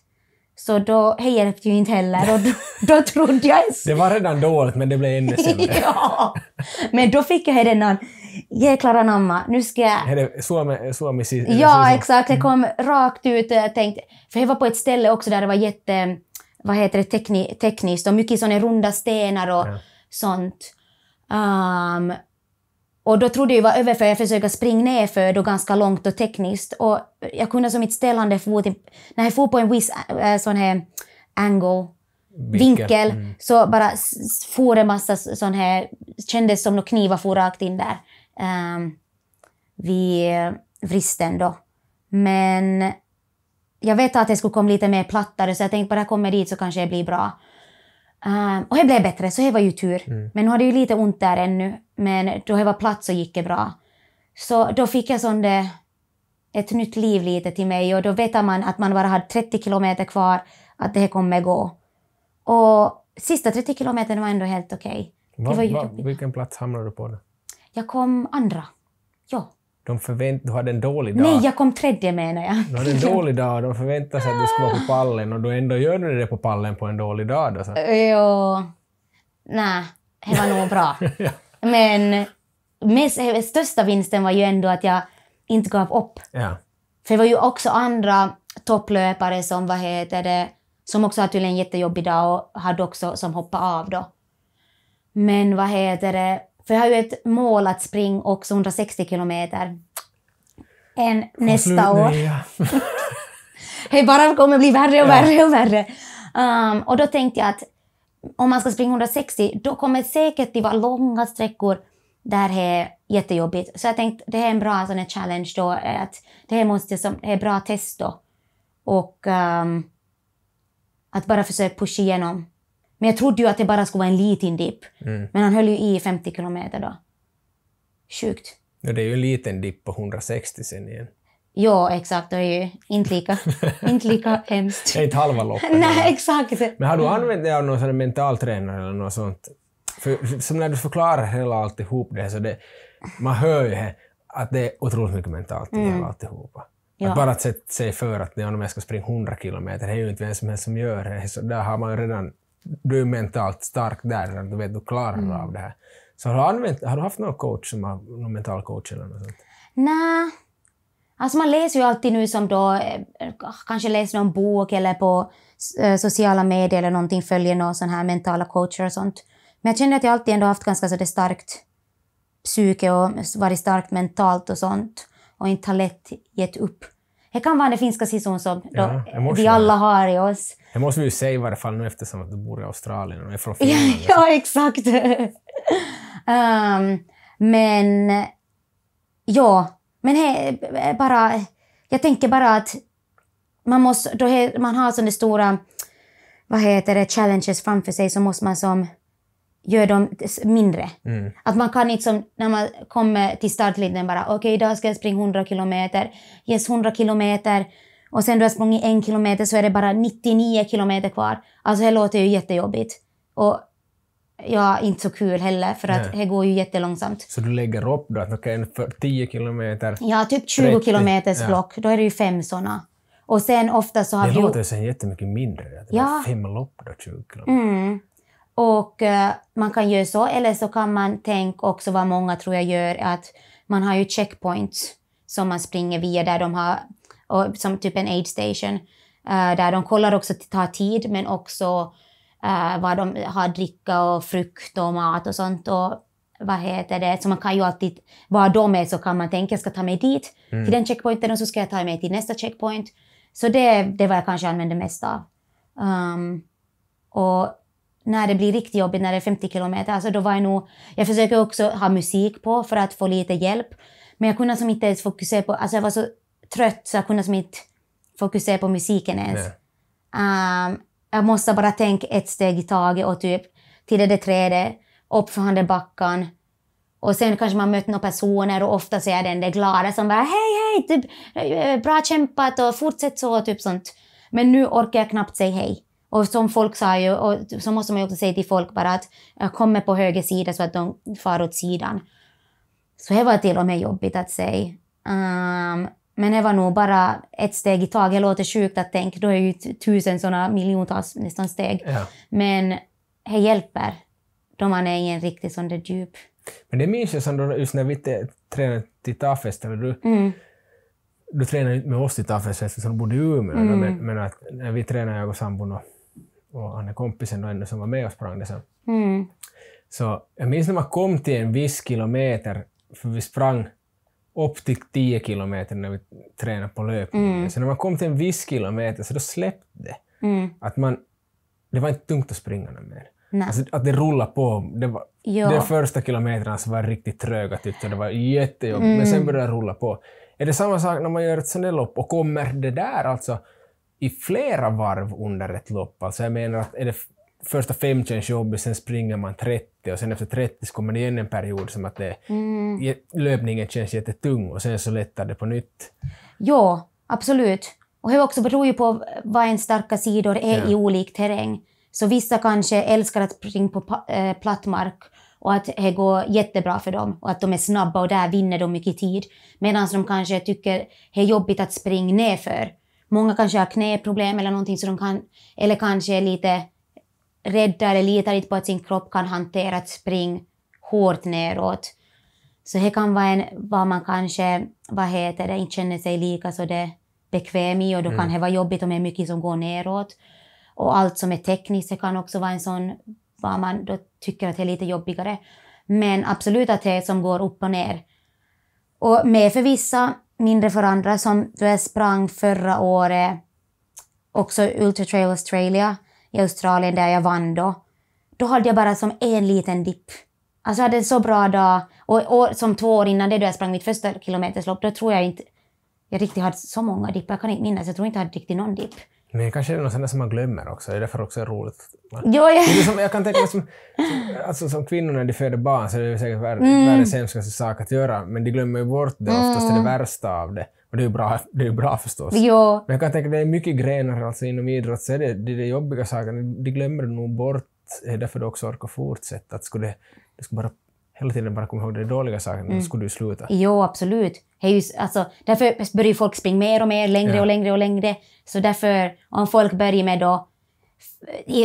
Så då det hjälpte ju inte heller och då, då trodde jag ens... Det var redan dåligt men det blev ännu sämre. ja! Men då fick jag den någon jäklar anamma, nu ska jag... Suomi, Suomi, ja, exakt. Det mm. kom rakt ut. Jag tänkte, för jag var på ett ställe också där det var jätte... Vad heter det? Tekni, tekniskt och mycket sådana runda stenar och ja sånt. Um, och då trodde jag var över för jag försökte springa ner för då ganska långt och tekniskt. Och jag kunde som inte ställande fot, när jag for på en viss äh, sån här angle, vinkel, vinkel mm. så bara for en massa sån här, kändes som några knivar for rakt in där um, vid eh, vristen då. Men jag vet att det skulle komma lite mer plattare så jag tänkte bara jag kommer dit så kanske det blir bra. Um, och det blev bättre, så det var ju tur. Mm. Men nu hade ju lite ont där ännu. Men då det var platt så gick det bra. Så då fick jag sån det, ett nytt liv lite till mig och då vet man att man bara hade 30 kilometer kvar, att det här kommer gå. Och sista 30 kilometern var ändå helt okej. Okay. Typ- vilken plats hamnade du på? Då? Jag kom andra. Ja de förvänt, du hade en dålig dag. Nej, jag kom tredje menar jag. Du hade en dålig dag och de förväntade sig att du skulle vara på pallen och då ändå gör du det på pallen på en dålig dag. Då, så. Jo. Nej, det var nog bra. ja. Men mest, största vinsten var ju ändå att jag inte gav upp. Ja. För det var ju också andra topplöpare som, vad heter det, som också hade tydligen en jättejobbig dag och hade också som hoppade av då. Men vad heter det, för jag har ju ett mål att springa också 160 kilometer än Kom nästa år. det bara kommer bli värre och värre och värre. Um, och då tänkte jag att om man ska springa 160, då kommer det säkert det vara långa sträckor där det är jättejobbigt. Så jag tänkte det här är en bra sån här challenge då, eh, att det här måste som, det är bra test då. Och um, att bara försöka pusha igenom men jag trodde ju att det bara skulle vara en liten dipp. Mm. Men han höll ju i 50 kilometer då. Sjukt. Ja, det är ju en liten dipp på 160 sen igen. Ja, exakt. Det är ju inte lika, inte lika hemskt. Det är inte halva loppet. Nej, exakt. Men har du använt dig av någon sån tränare eller något sånt? För, som när du förklarar hela alltihop det, så det, man hör ju att det är otroligt mycket mentalt i mm. hela alltihopa. Ja. bara att sätta sig för att om jag ska springa 100 kilometer, det är ju inte vem som helst som gör det. Så där har man redan du är mentalt stark där, du vet, du klarar mm. av det här. Så har du, använt, har du haft någon coach, som har, någon mental coach eller något sånt? Nej. Alltså man läser ju alltid nu som då, eh, kanske läser någon bok eller på eh, sociala medier eller någonting, följer någon sån här mentala coacher och sånt. Men jag känner att jag alltid ändå haft ganska så det starkt psyke och varit starkt mentalt och sånt och inte har lätt gett upp. Det kan vara den finska sisun som då ja, vi alla har i oss. Det måste vi ju säga i varje fall nu eftersom att du bor i Australien och är från Finland. ja, ja, exakt. um, men ja, men he, bara, jag tänker bara att man, måste, då he, man har sådana stora vad heter det, challenges framför sig så måste man som gör dem mindre. Mm. Att man kan inte som när man kommer till startlinjen bara okej okay, idag ska jag springa 100 kilometer, yes 100 kilometer och sen du har sprungit en kilometer så är det bara 99 kilometer kvar. Alltså det låter ju jättejobbigt. Och ja, inte så kul heller för att det går ju jättelångsamt. Så du lägger upp då okej, okay, 10 kilometer? Ja, typ 20 30, kilometers ja. block, då är det ju fem sådana. Och sen ofta så har det vi... Det låter ju sen jättemycket mindre. Det ja. fem lopp då, 20 kilometer. Mm. Och eh, man kan göra så, eller så kan man tänka också vad många tror jag gör, att man har ju checkpoints som man springer via där de har, och, som typ en aid station, eh, där de kollar också det tar tid men också eh, vad de har dricka och frukt och mat och sånt. Och, vad heter det, så man kan ju alltid, var de är så kan man tänka, jag ska ta mig dit mm. till den checkpointen och så ska jag ta mig till nästa checkpoint. Så det, det var jag kanske använde mest av. Um, och när det blir riktigt jobbigt, när det är 50 kilometer, alltså då var jag nog... Jag försöker också ha musik på för att få lite hjälp. Men jag kunde som inte ens fokusera på... Alltså jag var så trött så jag kunde som inte fokusera på musiken ens. Um, jag måste bara tänka ett steg i taget och typ till det där trädet, upp den backen. Och sen kanske man möter några personer och ofta så är den där glada som bara hej, hej, typ, eh, bra kämpat och fortsätt så, typ sånt. Men nu orkar jag knappt säga hej. Och som folk sa ju, och så måste man ju också säga till folk bara att kommer på höger sida så att de far åt sidan. Så det var till och med jobbigt att säga. Um, men det var nog bara ett steg i taget. Det låter sjukt att tänka, då är ju tusen sådana miljontals nästan steg. Ja. Men det hjälper då man är i en riktig sån där djup. Men det minns jag som då, just när vi tränade till Tafestel, du, mm. du tränade inte med oss till Tafestel du bodde i Umeå, mm. men, men att när vi tränade, jag och sambon, och Anne kompisen då ändå som var med och sprang det sen. Mm. Så jag minns när man kom till en viss kilometer, för vi sprang upp till 10 kilometer när vi tränade på löpningen. Mm. Så när man kom till en viss kilometer så då släppte det. Mm. Att man, det var inte tungt att springa mer. Alltså, att det rullade på. Det var, De första kilometrarna så var riktigt tröga tyckte jag. Det var jättejobbigt, mm. men sen mm. började det rulla på. Är det samma sak när man gör ett sånt där lopp och kommer det där alltså i flera varv under ett lopp. Alltså jag menar att är det första fem känns jobbigt, sen springer man 30 och sen efter 30 så kommer det igen en period som att det, mm. löpningen känns jättetung och sen så lättar det på nytt. Ja, absolut. Och det också beror ju på vad ens starka sidor är ja. i olik terräng. Så vissa kanske älskar att springa på eh, platt mark och att det går jättebra för dem och att de är snabba och där vinner de mycket tid. Medan de kanske tycker det är jobbigt att springa nerför Många kanske har knäproblem eller någonting, så de kan, eller kanske är lite rädda eller litar inte på att sin kropp kan hantera ett spring hårt neråt. Så det kan vara en, vad man kanske, vad heter det, inte känner sig lika så det bekväm i och då mm. kan det vara jobbigt om det är mycket som går neråt. Och allt som är tekniskt, det kan också vara en sån, vad man då tycker att det är lite jobbigare. Men absolut att det är som går upp och ner. Och med för vissa mindre för andra. Som då jag sprang förra året också Ultra Trail Australia i Australien där jag vann då. Då hade jag bara som en liten dipp. Alltså jag hade en så bra dag. Och, och som två år innan det då jag sprang mitt första kilometerslopp, då tror jag inte jag riktigt hade så många dippar. Jag kan inte minnas, jag tror inte jag hade riktigt någon dipp. Men kanske det är något sånt som man glömmer också, det är därför också är roligt. Man, jo, jag... Som, jag kan tänka mig som, alltså, som kvinnor när de föder barn så är det säkert världens mm. världens hemskaste sak att göra, men de glömmer ju bort det mm. oftast, mm. det värsta av det. Och det är ju bra, det är bra förstås. Jo. Men jag kan tänka mig att det är mycket grenar alltså, inom idrott, så är det, det är de jobbiga sakerna, de glömmer nog bort, det är därför du också orkar fortsätta. Att skulle, det skulle bara hela tiden bara kom ihåg de dåliga sakerna, mm. då skulle du sluta. Jo, absolut. Ju, alltså, därför börjar folk springa mer och mer, längre ja. och längre och längre. Så därför, om folk börjar med då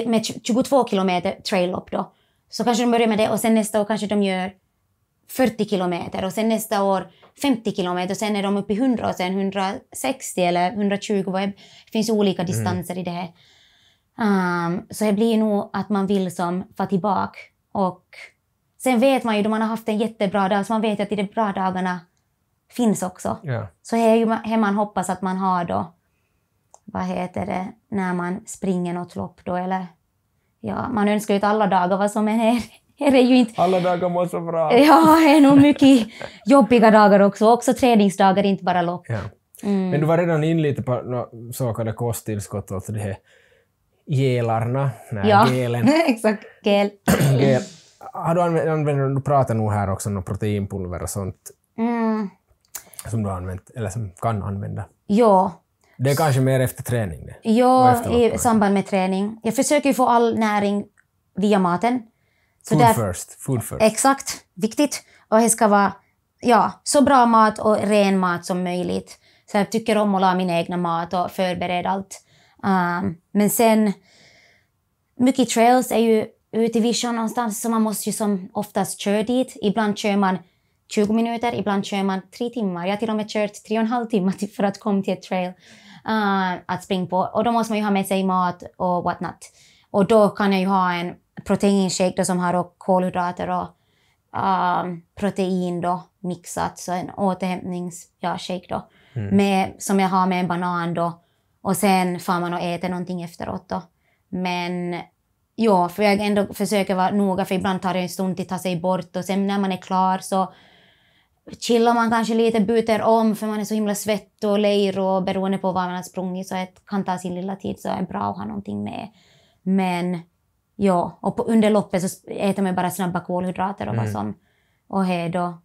med 22 kilometer trail-lopp då, så kanske de börjar med det och sen nästa år kanske de gör 40 kilometer och sen nästa år 50 kilometer och sen är de uppe i 100 och sen 160 eller 120. Vad det finns olika mm. distanser mm. i det här. Um, så det blir nog att man vill som få tillbaka och Sen vet man ju då man har haft en jättebra dag, så man vet ju att de bra dagarna finns också. Ja. Så det är ju det man hoppas att man har då, vad heter det, när man springer något lopp då eller ja, man önskar ju att alla dagar vad som än här. här är ju inte... Alla dagar mår så bra. Ja, det är nog mycket jobbiga dagar också, också träningsdagar, inte bara lopp. Ja. Mm. Men du var redan in lite på så kallade kosttillskott och det här gelarna, nej, ja. gelen. exakt, gel. gel har du använt, du pratar nog här också om proteinpulver och sånt mm. som du har använt, eller som kan använda. Ja. Det är kanske mer efter träning? Det. Ja, i samband med träning. Jag försöker ju få all näring via maten. Så food, där, first. food first. Exakt, viktigt. Och det ska vara ja, så bra mat och ren mat som möjligt. Så jag tycker om att laga min egna mat och förbereda allt. Um, men sen, mycket trails är ju Ute i vischan någonstans så man måste ju som oftast köra dit. Ibland kör man 20 minuter, ibland kör man 3 timmar. Jag har till och med kört 3,5 timmar för att komma till ett trail uh, att springa på. Och då måste man ju ha med sig mat och whatnot. Och då kan jag ju ha en proteinshake som har kolhydrater och um, protein då mixat, så en återhämtningsshake ja, Mm. som jag har med en banan då. Och sen får man och äter någonting efteråt då. Men Ja, för jag ändå försöker vara noga för ibland tar det en stund att ta sig bort och sen när man är klar så chillar man kanske lite, byter om för man är så himla svettig och lejr och beroende på var man har sprungit så det kan ta sin lilla tid så är det bra att ha någonting med. Men ja, och på, under loppet så äter man bara snabba kolhydrater och mm. vad som. Och här då,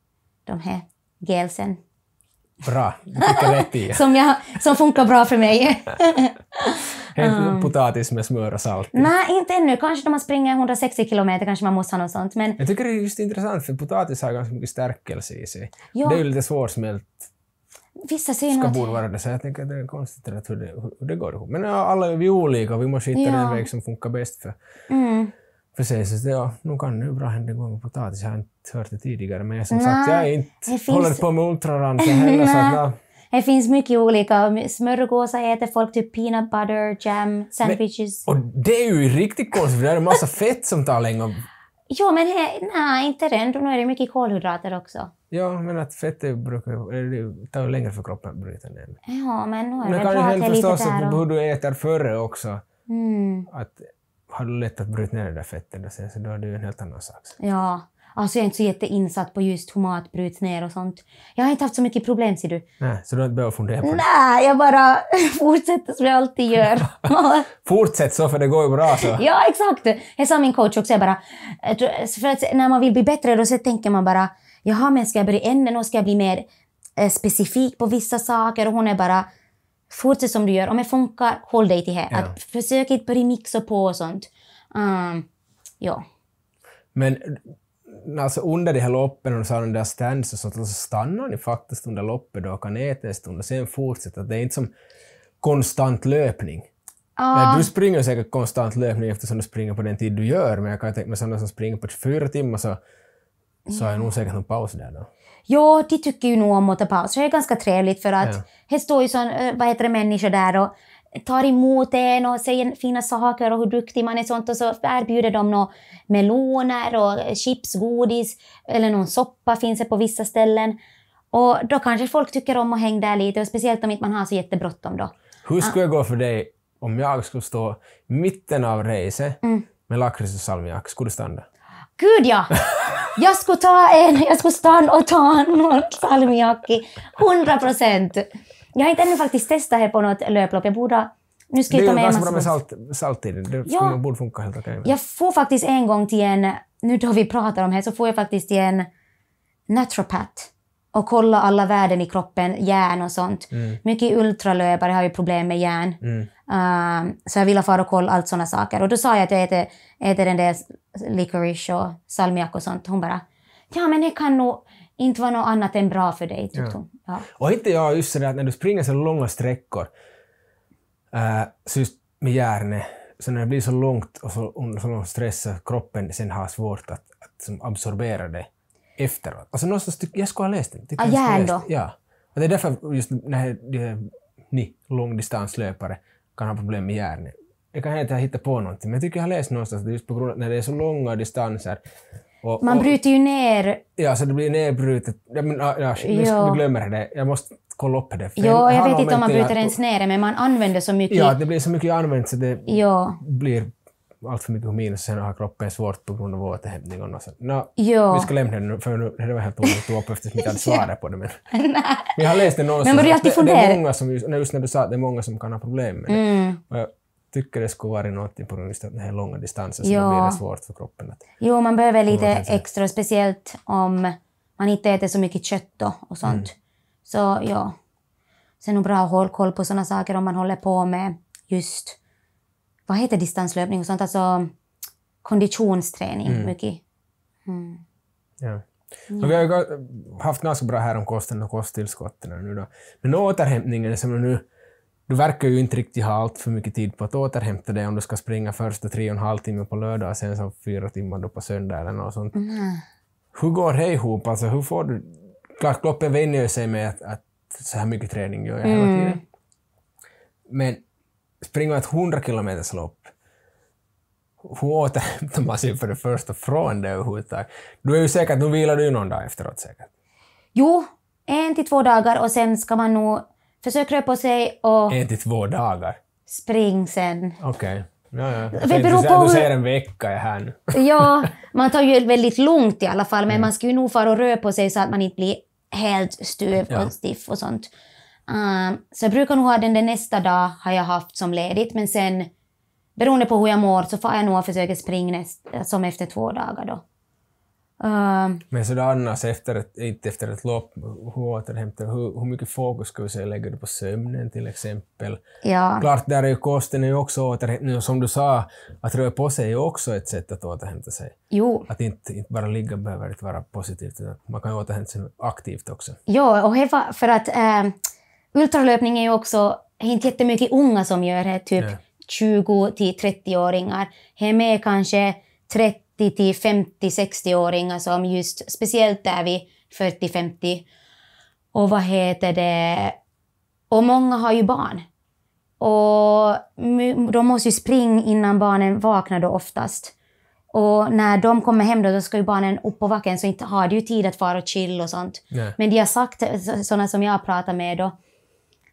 de här gelsen. Bra, du fick i. som, jag, som funkar bra för mig. Mm. Potatis med smör och salt. Nej, inte ännu. Kanske när man springer 160 kilometer kanske man måste ha något sånt. Men... Jag tycker det är just intressant för potatis har ganska mycket stärkelse i sig. Ja. Det är ju lite svårsmält vissa ser ska borde vara det. Så jag tänker att det är konstigt att hur, det, hur det går ihop. Men ja, alla är vi olika och vi måste hitta ja. den väg som funkar bäst för, mm. för sig. Så ja, nu kan det ju bra hända gång med potatis. Jag har inte hört det tidigare men jag, som Nå, sagt, jag är inte, finns... håller på med ultraranchen heller. Det finns mycket olika. Smörgåsar äter folk, typ peanut butter, jam, sandwiches. Men, och det är ju riktigt konstigt, för det är en massa fett som tar länge. Jo, men he, nej, inte det. Nu är det mycket kolhydrater också. Ja, men att fett tar ju längre för kroppen att bryta ner. Ja, men nu är det bra att det är lite där. Men kan Och... hur du äter före också. Mm. Att, har du lätt att bryta ner det där fettet, då, så då är det ju en helt annan sak. Ja. Alltså jag är inte så jätteinsatt på just hur mat bryts ner och sånt. Jag har inte haft så mycket problem, ser du. Nej, så du har inte behövt fundera på det? Nej, jag bara fortsätter som jag alltid gör. Fortsätt så, för det går ju bra. Så. Alltså. ja, exakt. Jag sa min coach också, jag bara... För att när man vill bli bättre då så tänker man bara, jaha, men ska jag börja änden och ska jag bli mer eh, specifik på vissa saker? Och hon är bara, fortsätt som du gör. Om det funkar, håll dig till det. Ja. försök inte börja mixa på och sånt. Um, ja. Men alltså under de här loppen, och så har där stands och sånt, så alltså stannar ni faktiskt under loppet och kan äta en stund och sen fortsätter. Det är inte som konstant löpning. Ah. Du springer säkert konstant löpning eftersom du springer på den tid du gör, men jag kan tänka mig sådana som springer på 24 timmar så, så är det nog säkert en paus där då. Jo, de tycker ju nog om att ta pauser. Det är ganska trevligt för att ja. det står ju sån, eh, vad heter det, människor där och tar emot en och säger fina saker och hur duktig man är sånt och så erbjuder de nå meloner och chips, godis eller någon soppa finns det på vissa ställen. Och då kanske folk tycker om att hänga där lite och speciellt om inte man har så jättebråttom då. Hur ah. skulle det gå för dig om jag skulle stå i mitten av racet mm. med lakrits och salmiak? Skulle du stanna? Gud ja! Jag skulle ta en, jag skulle stanna och ta en salmiak i 100 procent. Jag har inte ännu faktiskt testat det på något löplopp. Jag borde nu ska jag ta med mig Det är ju ganska bra med salt, salttiden. Det ja, borde funka helt okej. Jag får faktiskt en gång till en, nu då vi pratar om det, så får jag faktiskt till en naturopat och kolla alla värden i kroppen, järn och sånt. Mm. Mycket ultralöpare har ju problem med järn. Mm. Uh, så jag ville fara och kolla allt sådana saker. Och då sa jag att jag äter, äter den där licorice och salmiak och sånt. Hon bara, ja men det kan nog inte vara något annat än bra för dig. tyckte ja. Ja. Och inte jag just det att när du springer så långa sträckor, äh, just med hjärnet, så när det blir så långt och så under sån stress så kroppen sen har svårt att, att absorbera det efteråt. Alltså någonstans, jag skulle ha läst den. Ah, järn då? Ja. Och det är därför just när ni långdistanslöpare kan ha problem med hjärnet. Det kan hända att jag hittar på någonting, men jag tycker jag har läst någonstans att just på grund av när det är så långa distanser och, Man och, bryter ju ner... Ja, så det blir nedbrutet. Ja, men, ja, du glömmer det. Jag måste kolla upp det. Jo, jag, jag vet inte om man bryter ens ner det, men man använder så mycket. Ja, det blir så mycket använt så det jo. blir allt för mycket minus och sen har kroppen svårt på grund av återhämtningen. Och så. No, jo. vi ska lämna det nu, för nu, det var helt onödigt att ta upp eftersom vi inte hade svarat på det. Men, jag har läst det någonstans. Men det, det är många som, just när du sa att det är många som kan ha problem med det. Mm tycker det skulle vara något på grund av den här långa distansen, så blir det svårt för kroppen att... Jo, man behöver lite extra, speciellt om man inte äter så mycket kött och mm. sånt. Mm. Så ja. Sen är det nog bra att hålla koll på sådana saker om man håller på med just, vad heter distanslöpning och sånt, alltså konditionsträning mm. mycket. Mm. Ja. Ja. vi har ju haft ganska bra här om kosten och kosttillskotten nu då. Men återhämtningen som nu du verkar ju inte riktigt ha allt för mycket tid på att återhämta dig om du ska springa första tre och en halv timme på lördag och sen så fyra timmar då på söndag eller något sånt. Mm. Hur går det ihop? Alltså, hur får du... Klart, kroppen vänjer sig med att, att, så här mycket träning gör jag hela mm. tiden. Mm. Men man ett 100 kilometers lopp, hur återhämtar man sig för det första från det överhuvudtaget? Du är ju säkert, nu vilar du ju någon dag efteråt säkert. Jo, en till två dagar och sen ska man nog försök röra på sig och... En till två dagar? Spring sen. Okej. Okay. Ja, ja. du säger en vecka är här nu. ja, man tar ju väldigt lugnt i alla fall, men mm. man ska ju nog fara och röra på sig så att man inte blir helt stöv och stiff och sånt. Um, så jag brukar nog ha den där nästa dag, har jag haft som ledigt, men sen beroende på hur jag mår så får jag nog försöka springa näst, som efter två dagar då. Um, Men så annars, efter ett, inte efter ett lopp, hur återhämtar hur, hur mycket fokus ska vi säga, lägger du på sömnen till exempel? Ja. Klart, där är ju kosten är också återhämtning, som du sa, att röra på sig är också ett sätt att återhämta sig. Jo. Att inte, inte bara ligga behöver inte vara positivt, utan man kan återhämta sig aktivt också. Jo, och heva, för att äh, ultralöpning är ju också, det är inte jättemycket unga som gör det, typ 20 30-åringar. Hem är kanske 30 40 till 50, 60-åringar som just, speciellt är vid 40, 50. Och vad heter det? Och många har ju barn. Och de måste ju springa innan barnen vaknar då oftast. Och när de kommer hem då, då ska ju barnen upp på vaken, så inte har de ju tid att fara och chill och sånt. Nej. Men de har sagt, sådana som jag har pratat med då,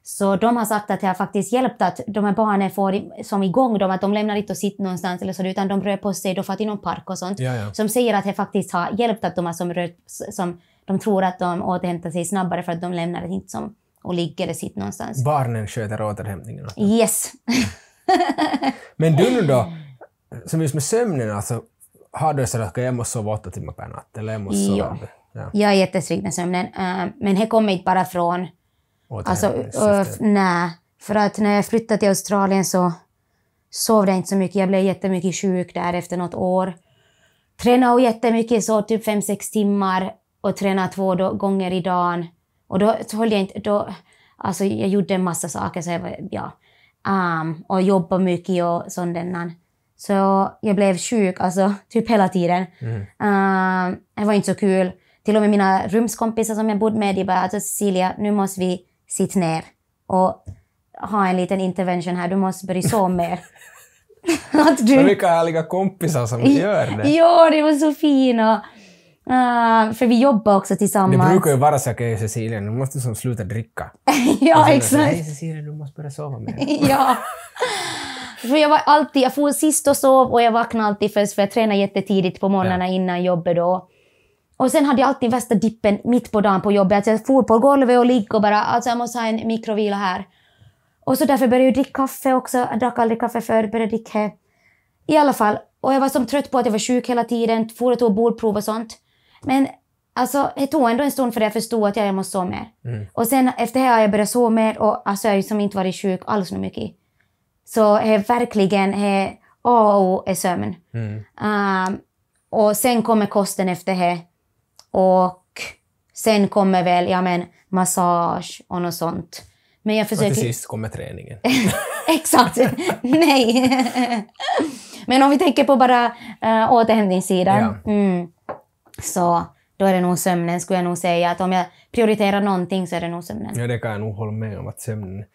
så de har sagt att det har faktiskt hjälpt att de här barnen får som igång dem, att de lämnar inte och sitter någonstans eller så, utan de rör på sig, de får till någon park och sånt. Ja, ja. Som säger att det faktiskt har hjälpt att de har som rört, som de tror att de återhämtar sig snabbare för att de lämnar det inte som och ligger eller sitter någonstans. Barnen sköter återhämtningen åt Yes! Men du nu då, som just med sömnen alltså, har du sådär att jag måste sova åtta timmar per natt eller jag måste sova... ja. Jag är jättestrikt med sömnen, eh, men det kommer inte bara från Alltså, och, nej. För att när jag flyttade till Australien så sov jag inte så mycket. Jag blev jättemycket sjuk där efter något år. Tränade jättemycket, så typ fem sex timmar och tränade två då, gånger i dagen. Och då höll jag inte... Då, alltså jag gjorde en massa saker, så jag var, ja. Um, och jobbade mycket och sånt. Så jag blev sjuk, alltså typ hela tiden. Mm. Um, det var inte så kul. Till och med mina rumskompisar som jag bodde med, de bara alltså “Cecilia, nu måste vi sitt ner och ha en liten intervention här, du måste börja sova mer. att du... Så vilka härliga kompisar som gör det. ja, det var så fina. Uh, ah, för vi jobbar också tillsammans. Det brukar ju vara så att här, Cecilia, nu måste du sluta dricka. ja, exakt. Nej, Cecilia, du måste börja sova mer. ja. För jag var alltid, jag får sist och sov och jag vaknade alltid först, för jag tränade jättetidigt på morgnarna ja. innan jobbet då. Och sen hade jag alltid värsta dippen mitt på dagen på jobbet. Alltså jag for på golvet och ligg och bara alltså jag måste ha en mikrovila här. Och så därför började jag dricka kaffe också. Jag drack aldrig kaffe förr, började dricka. I alla fall. Och jag var som trött på att jag var sjuk hela tiden, for och tog bordprov och sånt. Men alltså, det tog ändå en stund för att jag förstod att jag måste sova mer. Mm. Och sen efter det har jag börjat sova mer och alltså, jag har liksom inte varit sjuk alls så mycket. Så det är verkligen det A och O är sömn. Mm. Um, och sen kommer kosten efter det. Och sen kommer väl ja, men, massage och något sånt. Men jag försöker... Och till sist kommer träningen. Exakt! Nej! men om vi tänker på bara äh, återhämtningssidan. Ja. Mm, så då är det nog sömnen, skulle jag nog säga. Att om jag prioriterar någonting så är det nog sömnen. Ja, det kan jag nog hålla med om. Att sömnen...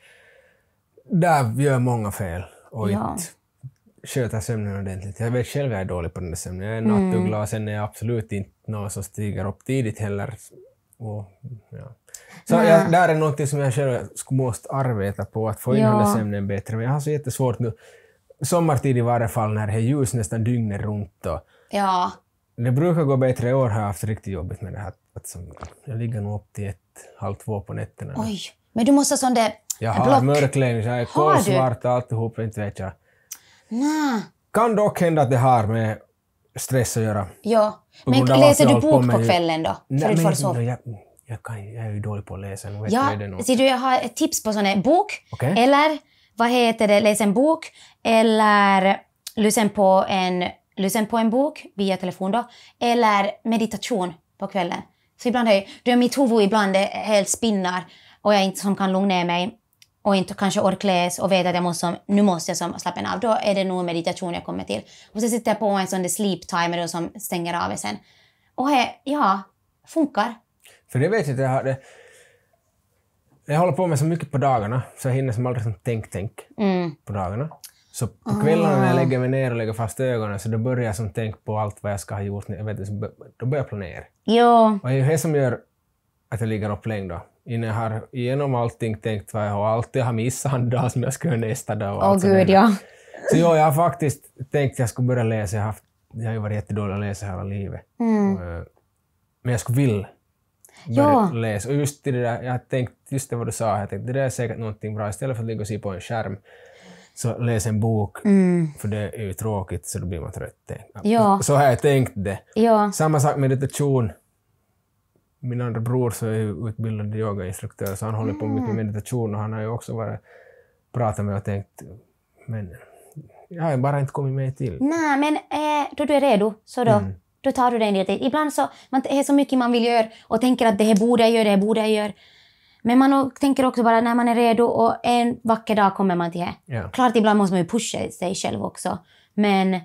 Där gör många fel. Och ja. inte sköta sömnen ordentligt. Jag vet själv att jag är dålig på den där sömnen. Jag är en mm. nattuggla och sen är jag absolut inte någon som stiger upp tidigt heller. Och, ja. Så mm. jag, där är någonting som jag själv måste arbeta på, att få in ja. den där sömnen bättre. Men jag har så jättesvårt nu, sommartid i varje fall, när det är ljus nästan dygnet runt. Och, ja. Det brukar gå bättre. I år har jag haft riktigt jobbigt med det här. Att som, jag ligger nog upp till ett, halv två på nätterna. Oj, men du måste ha sån där Jag har mörkläggning, jag är kolsvart alltihop, inte vet jag. Nä. Kan dock hända att det har med stress att göra. Ja. Men läser du bok på, på kvällen då? Nej, för att men, Jag, jag, kan, jag är ju dålig på att läsa. Nu ja, ser du, jag har ett tips på sån här bok. Okay. Eller, vad heter det, läs en bok. Eller lyssna på en, lyssna på en bok via telefon då. Eller meditation på kvällen. Så ibland är, du, mitt huvud ibland är helt spinnar och jag inte som kan lugna ner mig och inte kanske orkläs och vet att jag måste, nu måste jag slappna av. Då är det nog meditation jag kommer till. Och så sitter jag på en sån där sleep timer som stänger av sen. Och he, ja, funkar. För det vet jag att jag har det. Jag håller på med så mycket på dagarna så jag hinner som aldrig som tänk-tänk mm. på dagarna. Så på kvällarna när jag ah. lägger mig ner och lägger fast ögonen så då börjar jag som tänka på allt vad jag ska ha gjort. Jag vet, då börjar jag planera. Jo. Och det är ju det som gör att jag ligger upplängd då. Innan jag har genom allting tänkt vad jag har allt jag har missat en dag som jag ska göra nästa dag. Åh oh, gud, ja. Så jo, jag har faktiskt tänkt att jag skulle börja läsa. Jag har, haft, jag har ju varit jättedålig att läsa hela livet. Mm. Eh, men jag skulle vilja börja ja. läsa. Och just det där, jag har tänkt, just det vad du sa, jag tänkte det där är säkert någonting bra. Istället för att ligga och se på en skärm så läs en bok, mm. för det är ju tråkigt så då blir man trött. Ja. Så har jag tänkt det. Ja. Samma sak med meditation min andra bror så är utbildad yogainstruktör, så han håller på mycket med mm. meditation och han har ju också varit, pratat med och tänkt men jag har bara inte kommit med till. Nej, men eh, då du är redo så då, mm. då tar du dig ner dit. Ibland så man, det är så mycket man vill göra och tänker att det här borde jag göra, det här borde jag göra. Men man tänker också bara när man är redo och en vacker dag kommer man till det. Ja. Klart, ibland måste man ju pusha sig själv också. Men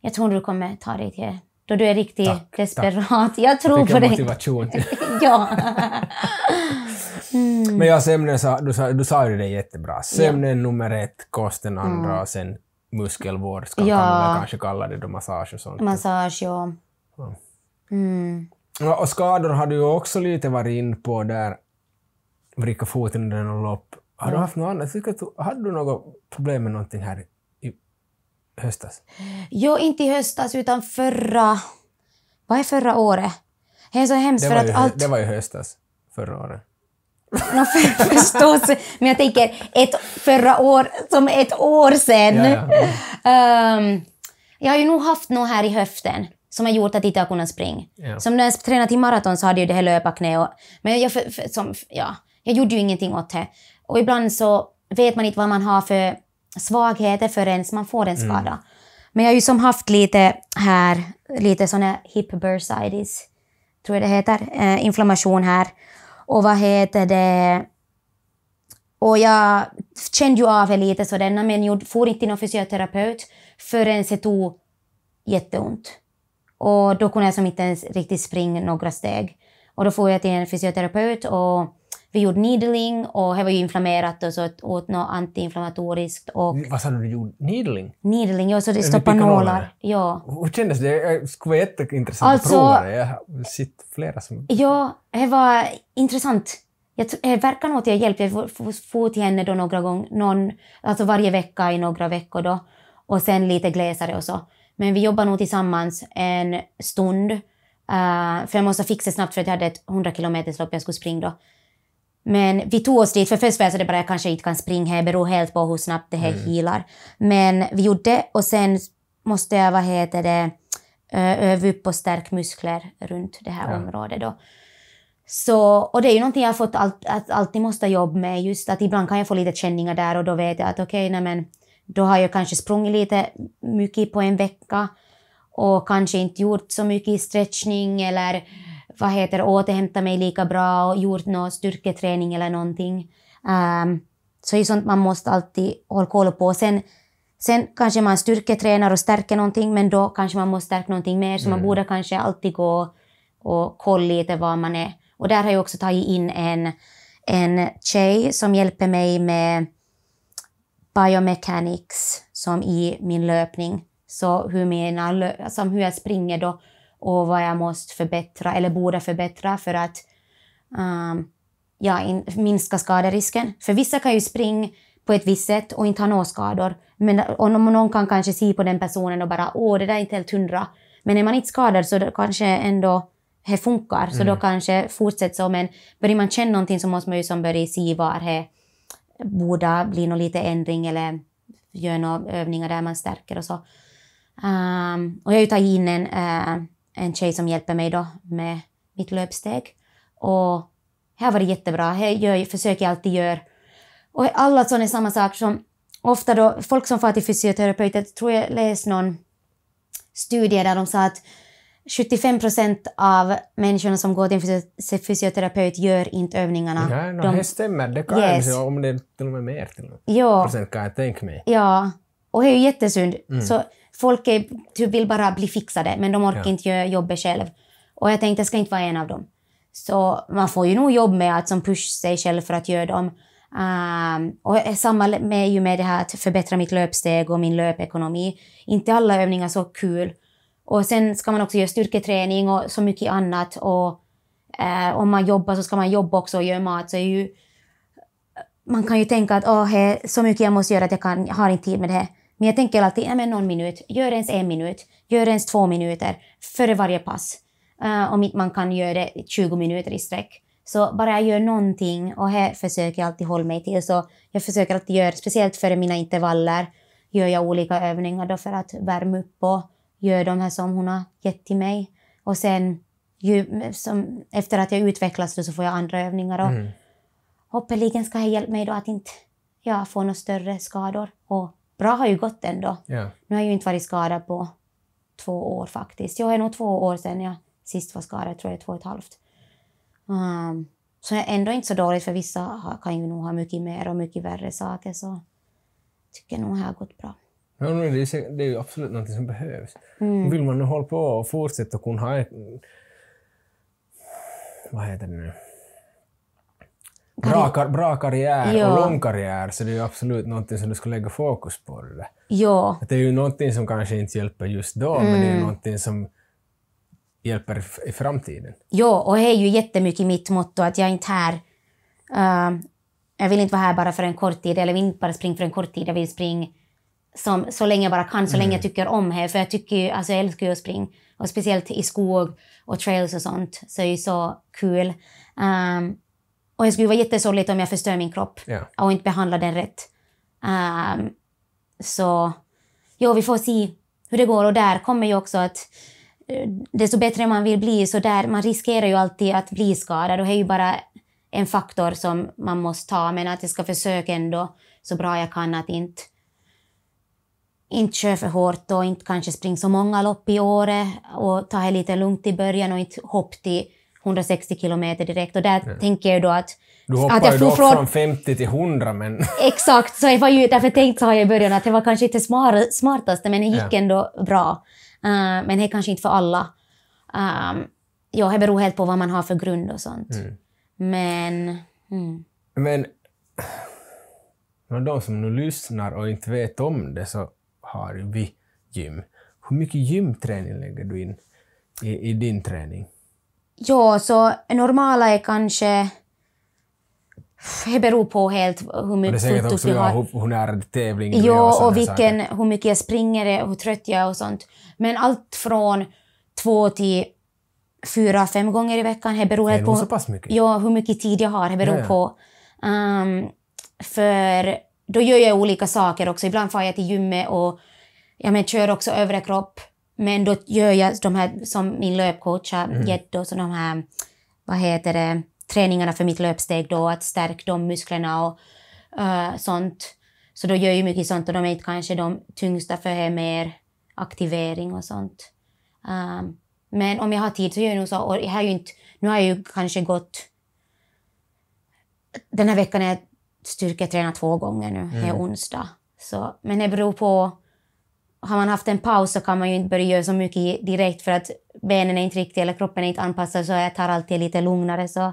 jag tror du kommer ta dig till det då du är riktigt tack, desperat. Tack. Jag tror jag på dig. motivation. ja. Mm. Men ja, sömnen, du, sa, du sa ju det jättebra. Sömnen ja. nummer ett, kosten andra mm. och sen muskelvård ska ja. man kanske kalla det då, massage och sånt. Massage, ja. ja. Mm. Och skador har du ju också lite varit in på där, vricka foten under något lopp. Har du haft något annat? Hade du något problem med någonting här höstas? Jo, inte i höstas utan förra... Vad är förra året? Det är så hemskt det för att ju, allt... Det var ju höstas förra året. no, för, förstås. Men jag tänker ett förra år som ett år sedan. Ja, ja, Um, jag har ju nog haft något här i höften som har gjort att jag inte har kunnat springa. Som när jag tränade till maraton så hade jag det här löparknäet. Men jag, för, för, som, ja, jag gjorde ju ingenting åt det. Och ibland så vet man inte vad man har för svagheter förrän man får en skada. Mm. Men jag har ju som haft lite här, lite sån här hip bursitis, tror jag det heter, eh, inflammation här. Och vad heter det? Och jag kände ju av det lite sådär, men jag for inte till någon fysioterapeut förrän det tog jätteont. Och då kunde jag som inte ens riktigt springa några steg. Och då får jag till en fysioterapeut och vi gjorde needling och det var ju inflammerat och så åt något antiinflammatoriskt. Och... Mm, vad sa du du gjorde? Needling? Needling, ja, så det stoppar nålar. Ja. Hur kändes det? Det skulle vara jätteintressant alltså, att prova det. Jag har sett flera som... Ja, det var intressant. Jag, det eh, verkar nog att jag hjälpte. Jag for till henne då några gånger, någon, alltså varje vecka i några veckor då. Och sen lite glesare och så. Men vi jobbade nog tillsammans en stund. Uh, för jag måste fixa snabbt för att jag hade ett 100 km lopp jag skulle springa då. Men vi tog oss dit, för först var jag så det bara jag kanske inte kan springa här, det beror helt på hur snabbt det här mm. healar. Men vi gjorde det och sen måste jag, vad heter det, öva upp och stärka muskler runt det här ja. området då. Så, och det är ju någonting jag har fått allt, att alltid måste jobba med, just att ibland kan jag få lite känningar där och då vet jag att okej, okay, men då har jag kanske sprungit lite mycket på en vecka och kanske inte gjort så mycket stretchning eller vad heter, återhämtat mig lika bra och gjort någon styrketräning eller någonting. Um, så det är sånt man måste alltid hålla koll på. Sen, sen kanske man styrketränar och stärker någonting, men då kanske man måste stärka någonting mer, så mm. man borde kanske alltid gå och kolla lite var man är. Och där har jag också tagit in en, en tjej som hjälper mig med biomechanics, som i min löpning, så hur, mina, alltså hur jag springer då och vad jag måste förbättra eller borde förbättra för att um, ja, in, minska skaderisken. För vissa kan ju springa på ett visst sätt och inte ha några skador. Men, och någon kan kanske se på den personen och bara åh, det där är inte helt hundra. Men är man inte skadad så kanske ändå det funkar, mm. så då mm. kanske fortsätter så. Men börjar man känna någonting så måste man ju som börja se var det borde bli någon lite ändring eller göra några övningar där man stärker och så. Um, och jag har ju tagit in en uh, en tjej som hjälper mig då med mitt löpsteg. Och här var det jättebra, här gör, försöker jag alltid göra. Och alla sådana samma saker som ofta då, folk som far till fysioterapeuter, tror jag läste någon studie där de sa att 75 procent av människorna som går till en fysioterapeut gör inte övningarna. Ja, no, de... det stämmer. Det kan yes. Så, om det till och med mer till och med. Ja. procent kan jag tänka mig. Ja, och det är ju jättesynd. Mm. Så Folk är, typ vill bara bli fixade, men de orkar ja. inte göra jobbet själv. Och jag tänkte, jag ska inte vara en av dem. Så man får ju nog jobb med att som push sig själv för att göra dem. Um, och samma med, ju med det här att förbättra mitt löpsteg och min löpekonomi. Inte alla övningar så kul. Och sen ska man också göra styrketräning och så mycket annat. Och eh, om man jobbar så ska man jobba också och göra mat. Så ju, man kan ju tänka att oh, he, så mycket jag måste göra att jag kan, har inte tid med det här. Men jag tänker alltid, ja, någon minut, gör ens en minut, gör ens två minuter före varje pass. Uh, om inte man kan göra det 20 minuter i sträck. Så bara jag gör någonting och här försöker jag alltid hålla mig till. Så jag försöker alltid göra, speciellt före mina intervaller, gör jag olika övningar då för att värma upp och göra de här som hon har gett till mig. Och sen ju, som, efter att jag utvecklas då, så får jag andra övningar. Och mm. Hoppeligen ska det hjälpa mig då att inte ja, få några större skador och bra har ju gått ändå. Yeah. Nu har jag ju inte varit skadad på två år faktiskt. Jag är nog två år sedan jag sist var skadad, tror jag två och ett halvt. Um, så jag är ändå inte så dåligt för vissa kan ju nog ha mycket mer och mycket värre saker så tycker nog det har gått bra. Ja, det, är, det är ju absolut något som behövs. Mm. Vill man nu hålla på och fortsätta kunna ha ett... Vad heter det nu? Bra, kar bra karriär ja. och lång karriär, så det är ju absolut någonting som du ska lägga fokus på. Det, där. Ja. det är ju någonting som kanske inte hjälper just då, mm. men det är ju mm. någonting som hjälper i framtiden. Ja, och det är ju jättemycket mitt motto att jag är inte här... Uh, jag vill inte vara här bara för en kort tid, eller jag vill inte bara springa för en kort tid, jag vill springa som, så länge jag bara kan, så mm. länge jag mm. tycker om det. För jag, tycker, alltså, jag älskar ju att springa, och speciellt i skog och trails och sånt, så är ju så kul. Um, och det skulle vara jättesorgligt om jag förstör min kropp yeah. och inte behandlar den rätt. Um, så ja, vi får se hur det går. Och där kommer ju också att eh, desto bättre man vill bli, så där, man riskerar ju alltid att bli skadad. Och det är ju bara en faktor som man måste ta. Men att jag ska försöka ändå så bra jag kan att inte, inte köra för hårt och inte kanske springa så många lopp i året och ta det lite lugnt i början och inte hoppa till 160 kilometer direkt och där ja. tänker jag då att... Du hoppar att jag ju då från... från 50 till 100 men... Exakt, så jag var ju därför tänkte jag i början att det var kanske inte smart, smartaste men det gick ja. ändå bra. Uh, men det är kanske inte för alla. Um, ja, det beror helt på vad man har för grund och sånt. Mm. Men... Mm. Men... de som nu lyssnar och inte vet om det så har vi gym. Hur mycket gymträning lägger du in i, i din träning? Ja, så normala är kanske... Det beror på helt hur mycket fokus vi har. Hur, hur nära tävlingen ja, och, och vilken, hur mycket jag springer och hur trött jag är och sånt. Men allt från två till fyra, fem gånger i veckan. Det beror helt på så pass mycket. Ja, hur mycket tid jag har. Det beror ja, ja. på. Um, för då gör jag olika saker också. Ibland far jag till gymmet och ja, men, kör också överkropp. kropp. Men då gör jag de här som min löpcoach har mm. gett då, så de här, vad heter det, träningarna för mitt löpsteg då, att stärka de musklerna och uh, sånt. Så då gör jag mycket sånt och de är inte kanske de tyngsta för det är mer aktivering och sånt. Um, men om jag har tid så gör jag nog så. Och jag har ju inte, nu har jag ju kanske gått... Den här veckan har jag styrketränat två gånger nu, mm. det är mm. onsdag. Så, men det beror på har man haft en paus så kan man ju inte börja göra så mycket direkt för att benen är inte riktiga eller kroppen är inte anpassad så jag tar alltid lite lugnare. Så,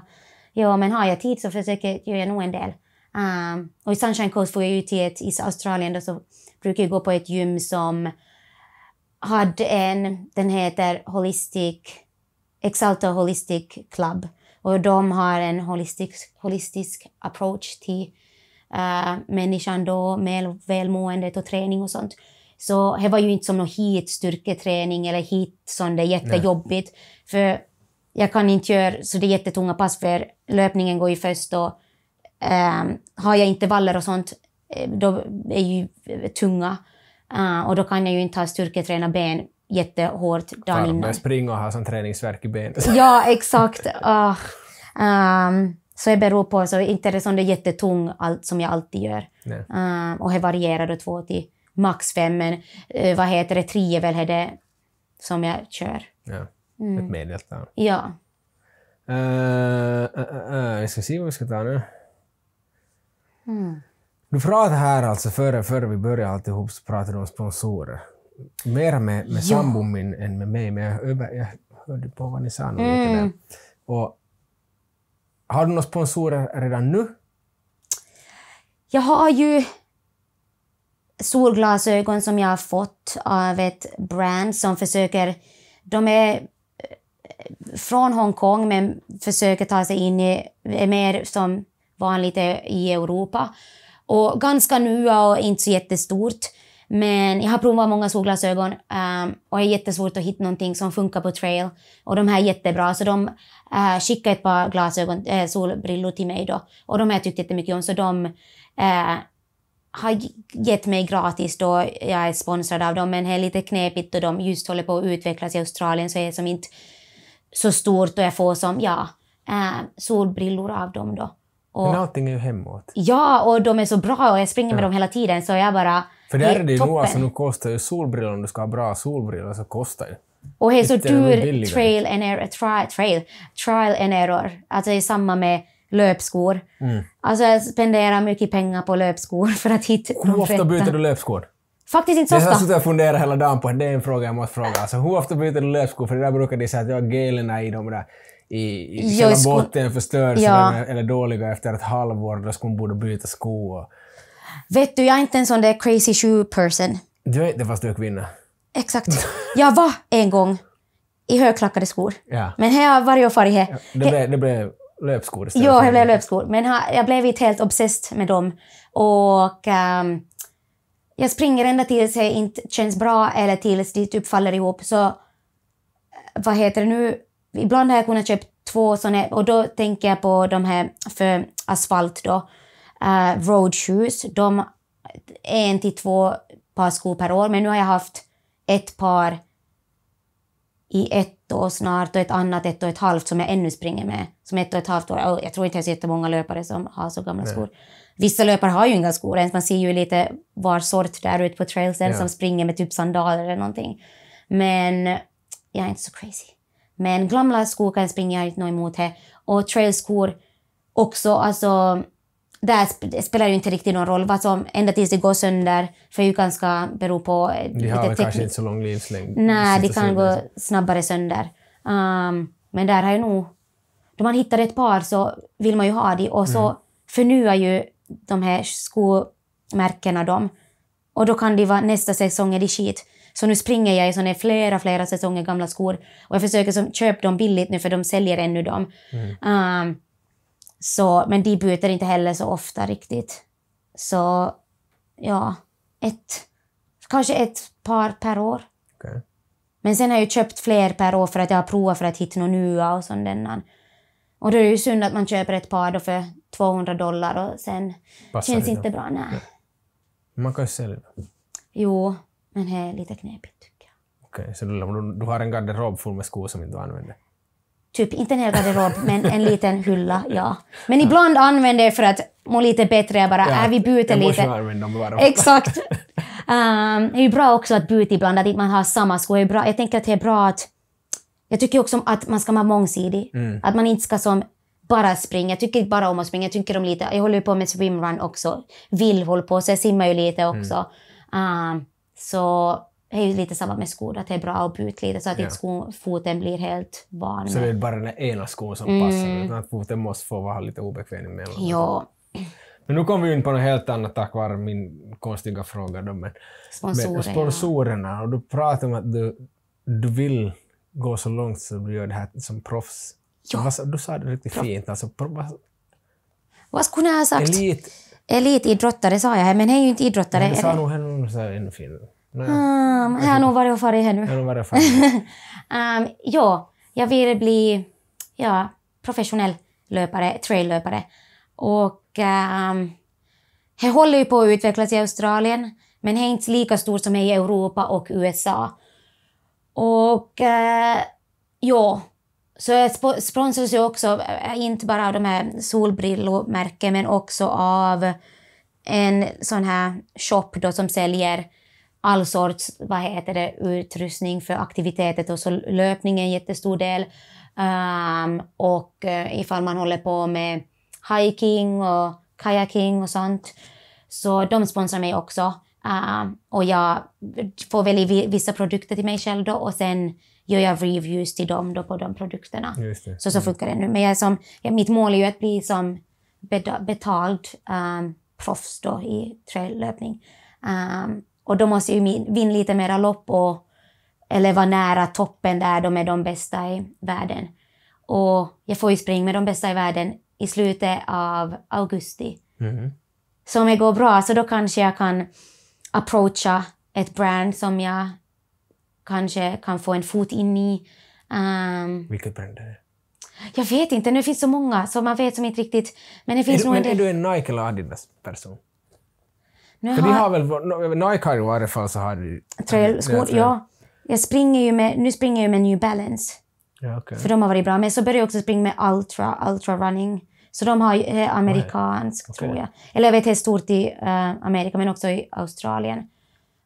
ja, men har jag tid så försöker gör jag nog en del. Um, och i Sunshine Coast får jag ju till ett, i Australien då så brukar jag gå på ett gym som hade en, den heter Holistic, Exalta Holistic Club. Och de har en holistisk, holistisk approach till uh, människan då, med välmåendet och träning och sånt. Så det var ju inte som någon hit styrketräning eller hit som det är jättejobbigt. Nej. För jag kan inte göra så det är jättetunga pass för löpningen går ju först och um, har jag intervaller och sånt eh, då är ju tunga uh, och då kan jag ju inte ha styrketräna ben jättehårt dagen innan. innan. springa och ha sån träningsverk i benet. Ja, exakt. Uh, um, så det beror på, så inte är det som det är jättetung allt som jag alltid gör. Uh, och det varierar då två till max fem, men eh, vad heter det, tre väl är det som jag kör. Ja, mm. ett medeltal. Ja. Uh, uh, uh, jag ska se vad vi ska ta nu. Mm. Du pratade här alltså före, före vi började alltihop så pratade du om sponsorer. Mer med, med sambon min än med mig, men jag, över, jag hörde på vad ni sa mm. Och, har du några sponsorer redan nu? Jag har ju solglasögon som jag har fått av ett brand som försöker... De är eh, från Hongkong men försöker ta sig in i, är mer som vanligt i Europa. Och ganska nya och inte så jättestort. Men jag har provat många solglasögon um, och det är jättesvårt att hitta någonting som funkar på trail. Och de här är jättebra, så de uh, skickade ett par glasögon, uh, solbrillor till mig då. Och de har jag tyckt jättemycket om, så de uh, har gett mig gratis då jag är sponsrad av dem, men det är lite knepigt och de just håller på att utvecklas i Australien så är det som inte så stort och jag får som, ja, äh, solbrillor av dem då. Och, men allting är ju hemåt. Ja, och de är så bra och jag springer ja. med dem hela tiden så jag bara... För där är det ju toppen. nu, alltså nu kostar ju solbrillor, om du ska ha bra solbrillor så kostar ju. Och det är så dyr trail and error, tri, trail, trial and error. Alltså det är samma med löpskor. Mm. Alltså jag spenderar mycket pengar på löpskor för att hitta Hur ofta byter du löpskor? Faktiskt inte så ofta. Det har suttit och funderat hela dagen på det. är en fråga jag måste fråga. Alltså, hur ofta byter du löpskor? För det där brukar de säga att jag har galerna i de där i, i själva sko... botten förstörs ja. eller, eller dåliga efter ett halvår. Då skulle man borde byta skor. Vet du, jag är inte en sån där crazy shoe person. Du är inte fast du är kvinna. Exakt. Jag var en gång i högklackade skor. Ja. Men här har jag varit och farit Det blev, det blev löpskor istället? Ja, jag blev löpskor. Men jag blev inte helt obsessed med dem. Och um, jag springer ända tills det inte känns bra eller tills det typ faller ihop. Så eh, vad heter det nu? Ibland har jag kunnat köpa två sådana och då tänker jag på de här för asfalt då. Uh, road shoes. De en till två par skor per år, men nu har jag haft ett par i ett år snart och ett annat ett och ett halvt som jag ännu springer med. Som ett och ett halvt år. Jag tror inte det är så jättemånga löpare som har så gamla Nej. skor. Vissa löpare har ju inga skor ens. Man ser ju lite var sort där ute på trailsen ja. som springer med typ sandaler eller någonting. Men jag är inte så crazy. Men gamla skor kan jag springa, inte något emot det. Och trailskor också, alltså där spelar det ju inte riktigt någon roll vad ända tills det går sönder, för det Jukan ska bero på... Eh, de har väl kanske inte så lång livslängd? Nej, de kan gå snabbare sönder. Um, men där har jag nog... Då man hittar ett par så vill man ju ha det och så mm. förnyar ju de här skomärkena dem. Och då kan det vara nästa säsong är det skit. Så nu springer jag i såna flera, flera säsonger gamla skor och jag försöker köpa dem billigt nu för de säljer ännu dem. Mm. Um, så, men de byter inte heller så ofta riktigt. Så ja, ett, kanske ett par per år. Okay. Men sen har jag köpt fler per år för att jag har provat för att hitta några nya och sånt. Och då är det ju synd att man köper ett par då för 200 dollar och sen Passar känns det inte bra. Nej. Nej. Man kan ju sälja. Jo, men det är lite knepigt tycker jag. Okej, okay, så du, du har en garderob full med skor som du inte använder? typ, inte en hel garderob, men en liten hylla, ja. Men ja. ibland använder jag för att må lite bättre, jag bara, ja, äh, vi byter lite. Exakt. um, det är ju bra också att byta ibland, att man har samma skor. Jag, bra, jag tänker att det är bra att... Jag tycker också att man ska vara mångsidig. Mm. Att man inte ska som bara springa. Jag tycker inte bara om att springa, jag tycker om lite... Jag håller ju på med swimrun också. Vill hålla på, så jag simmar ju lite också. Mm. Um, så det är ju lite samma med skor, att det är bra att byta lite så att ja. inte skon, foten blir helt van. Så det är bara den ena skon som mm. passar, utan att foten måste få vara lite obekväm emellan. Ja. Men nu kom vi in på något helt annat tack vare min konstiga fråga. Då, men, Sponsorer, men sponsorerna. Och du pratade om att du, du vill gå så långt så du gör det här som proffs. Ja. Du sa det riktigt Proff. fint. Alltså, vad skulle jag ha sagt? Elit. Elitidrottare sa jag, men det är ju inte idrottare. Men du sa nog ännu finare. Jag um, har nog varit och farit här nu. Här varit um, ja, jag vill bli ja, professionell löpare, traillöpare. Och um, det håller ju på att utvecklas i Australien, men det är inte lika stort som i Europa och USA. Och uh, ja, så jag sp sponsras ju också, eh, inte bara av de här solbrillomärken, men också av en sån här shop då som säljer all sorts vad heter det, utrustning för aktiviteter och så löpning är en jättestor del. Um, och uh, ifall man håller på med hiking och kajaking och sånt. Så de sponsrar mig också. Uh, och jag får välja vissa produkter till mig själv då och sen gör jag reviews till dem då på de produkterna. Så så mm. funkar det nu. Men jag som, ja, mitt mål är ju att bli som betald um, proffs då i traillöpning. Um, och då måste ju vinna lite mera lopp och, eller vara nära toppen där de är de bästa i världen. Och jag får ju springa med de bästa i världen i slutet av augusti. Mm. Så om det går bra så då kanske jag kan approacha ett brand som jag kanske kan få en fot in i. Um, Vilket brand är det? Jag vet inte, nu finns så många så man vet som inte riktigt. Men det finns är, nog men är du en Nike eller Adidas-person? Nu För de har väl, Nike har i varje fall så har de... Trailskor, ja. Jag springer ju med, nu springer jag med New Balance. Ja, okay. För de har varit bra. Men så började jag också springa med Ultra, Ultra Running. Så de har, är eh, amerikansk, okay. tror jag. Eller jag vet, det är stort i uh, Amerika, men också i Australien.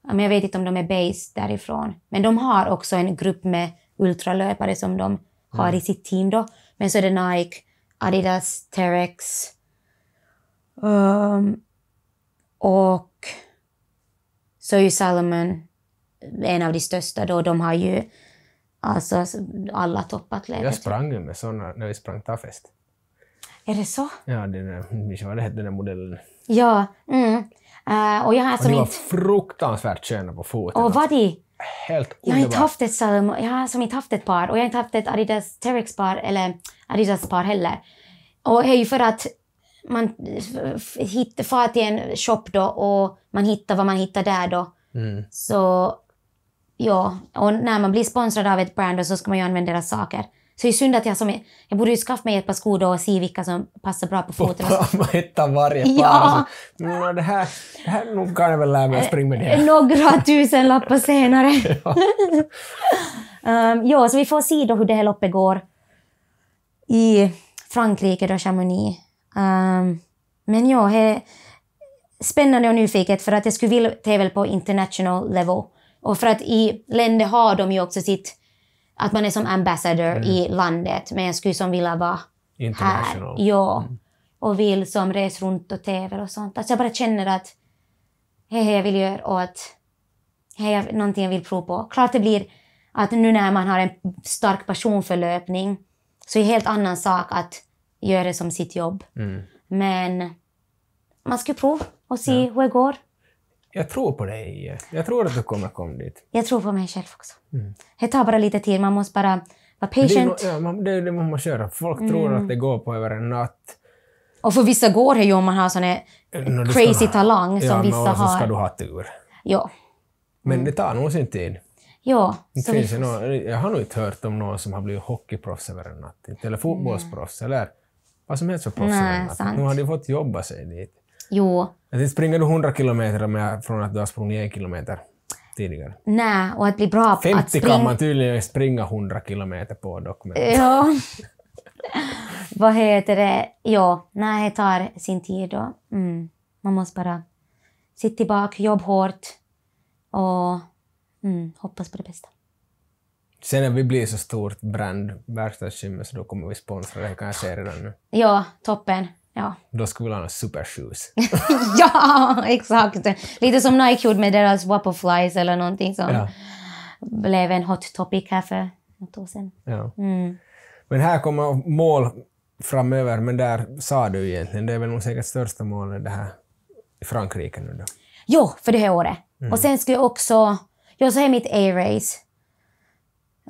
Men jag vet inte om de är based därifrån. Men de har också en grupp med ultralöpare som de mm. har i mm. sitt team. Då. Men så är det Nike, Adidas, Terex. Um, ehm, och så är ju Salomon en av de största då. De har ju alltså alla toppat toppatleter. Jag sprang ju med sådana när vi sprang Tafest. Är det så? Ja, den där, det hette den där modellen. Ja, mm. Uh, och jag har alltså och de var inte... fruktansvärt sköna på foten. Och var de? Helt underbart. Jag har inte haft ett Salomon, jag har som alltså inte haft ett par och jag har inte haft ett Adidas Terex-par eller Adidas-par heller. Och det är ju för att man hittar, far till en shop då och man hittar vad man hittar där då. Mm. Så ja, och när man blir sponsrad av ett brand så ska man ju använda deras saker. Så det är synd att jag som... Jag borde ju skaffa mig ett par skor då och se vilka som passar bra på foten. Man hittar varje par. Mm, ja. Så, det här, det här nog kan jag väl lära mig att springa med det här. Eh, några tusen lappar senare. ja. um, ja, så vi får se då hur det här loppet går i Frankrike, då Chamonix. Um, men ja, he, spännande och nyfiket för att jag skulle vilja tävla på international level. Och för att i länder har de ju också sitt, att man är som ambassador mm. i landet. Men jag skulle som vilja vara international. här. Ja. Mm. Och vill som resa runt och tävla och sånt. Alltså jag bara känner att hej, hej, jag vill göra och att hej, jag, någonting jag vill prova på. Klart det blir att nu när man har en stark passion för löpning så är det en helt annan sak att gör det som sitt jobb. Mm. Men man ska prova och se ja. hur det går. Jag tror på dig. Jag tror att du kommer komma dit. Jag tror på mig själv också. Mm. Det tar bara lite tid. Man måste bara vara patient. Det är, ja, det, man måste göra. Folk mm. tror att det går på över en natt. Och för vissa går det ju om man har sån eh, no, crazy ha, talang som ja, vissa har. Ja, men så ska du ha tur. Ja. Men det mm. tar nog sin tid. Ja. Det finns vi... någon, jag har nog inte hört om någon som har blivit hockeyproffs över en natt. Eller mm. fotbollsproffs. Eller vad som helst för proffsen. Nu har de fått jobba sig dit. Jo. Att inte springer du 100 kilometer med, från att du har sprungit en kilometer tidigare. Nej, och att bli bra på att springa... 50 kan man tydligen springa 100 kilometer på dock. Men... Ja. vad heter det? Jo, nej, det tar sin tid då. Mm. Man måste bara sitta tillbaka, jobba hårt och mm, hoppas på det bästa. Sen när vi blir så stort brand, verkstadsgymmet, så då kommer vi sponsra det, kan jag säga redan nu. Ja, toppen. Ja. Då skulle vi ha supershoes. ja, exakt! Lite som Nike gjorde med deras Wapoflies eller någonting som ja. blev en hot topic här för något år sedan. Ja. Mm. Men här kommer mål framöver, men där sa du egentligen, det är väl nog säkert största målet det här i Frankrike nu då? Jo, för det här året. Mm. Och sen skulle jag också, jag så här mitt A-race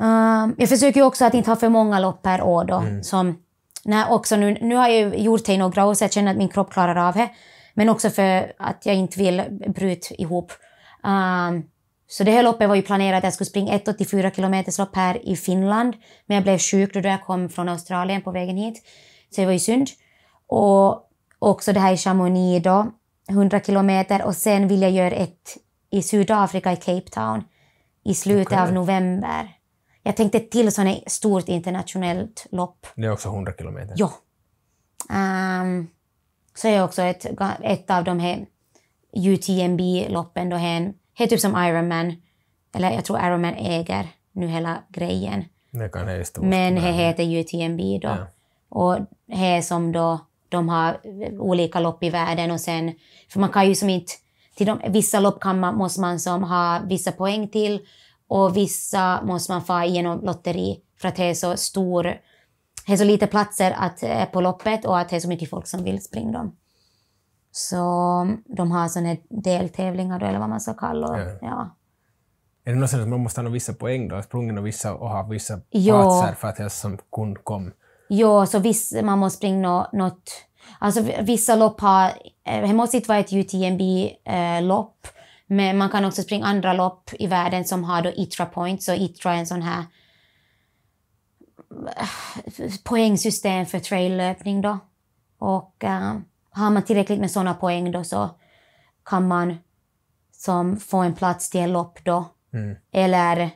Um, jag försöker också att inte ha för många lopp per år. Då, mm. som, när också nu, nu har jag gjort det i några år så jag känner att min kropp klarar av det. Men också för att jag inte vill bryta ihop. Um, så det här loppet var ju planerat att jag skulle springa ett 84 km lopp här i Finland. Men jag blev sjuk då jag kom från Australien på vägen hit. Så det var ju synd. Och också det här i Chamonix då, 100 kilometer. Och sen vill jag göra ett i Sydafrika, i Cape Town, i slutet okay. av november. Jag tänkte till sådant stort internationellt lopp. Det är också 100 kilometer? Ja. Um, så är också ett, ett av de här UTMB-loppen. Det är typ som Ironman. Eller jag tror Ironman äger nu hela grejen. Det kan det men det heter UTMB då. Ja. Och det är som då de har olika lopp i världen och sen... För man kan ju som inte... Till de, vissa lopp kan man, måste man som ha vissa poäng till och vissa måste man få igenom lotteri för att det är så stor, det är så lite platser att, eh, på loppet och att det är så mycket folk som vill springa dem. Så mm, de har sådana deltävlingar då, eller vad man ska kalla det. Ja. ja. Är det något som man måste ha vissa poäng då, sprungen och, vissa, och ha vissa jo. platser för att jag som kund kom? Jo, så viss, man måste springa något Alltså vissa lopp har, eh, det måste inte vara ett UTMB-lopp, eh, men man kan också springa andra lopp i världen som har då ITRA points och ITRA är en sån här äh, poängsystem för traillöpning då. Och äh, har man tillräckligt med såna poäng då så kan man som få en plats till en lopp då. Mm. Eller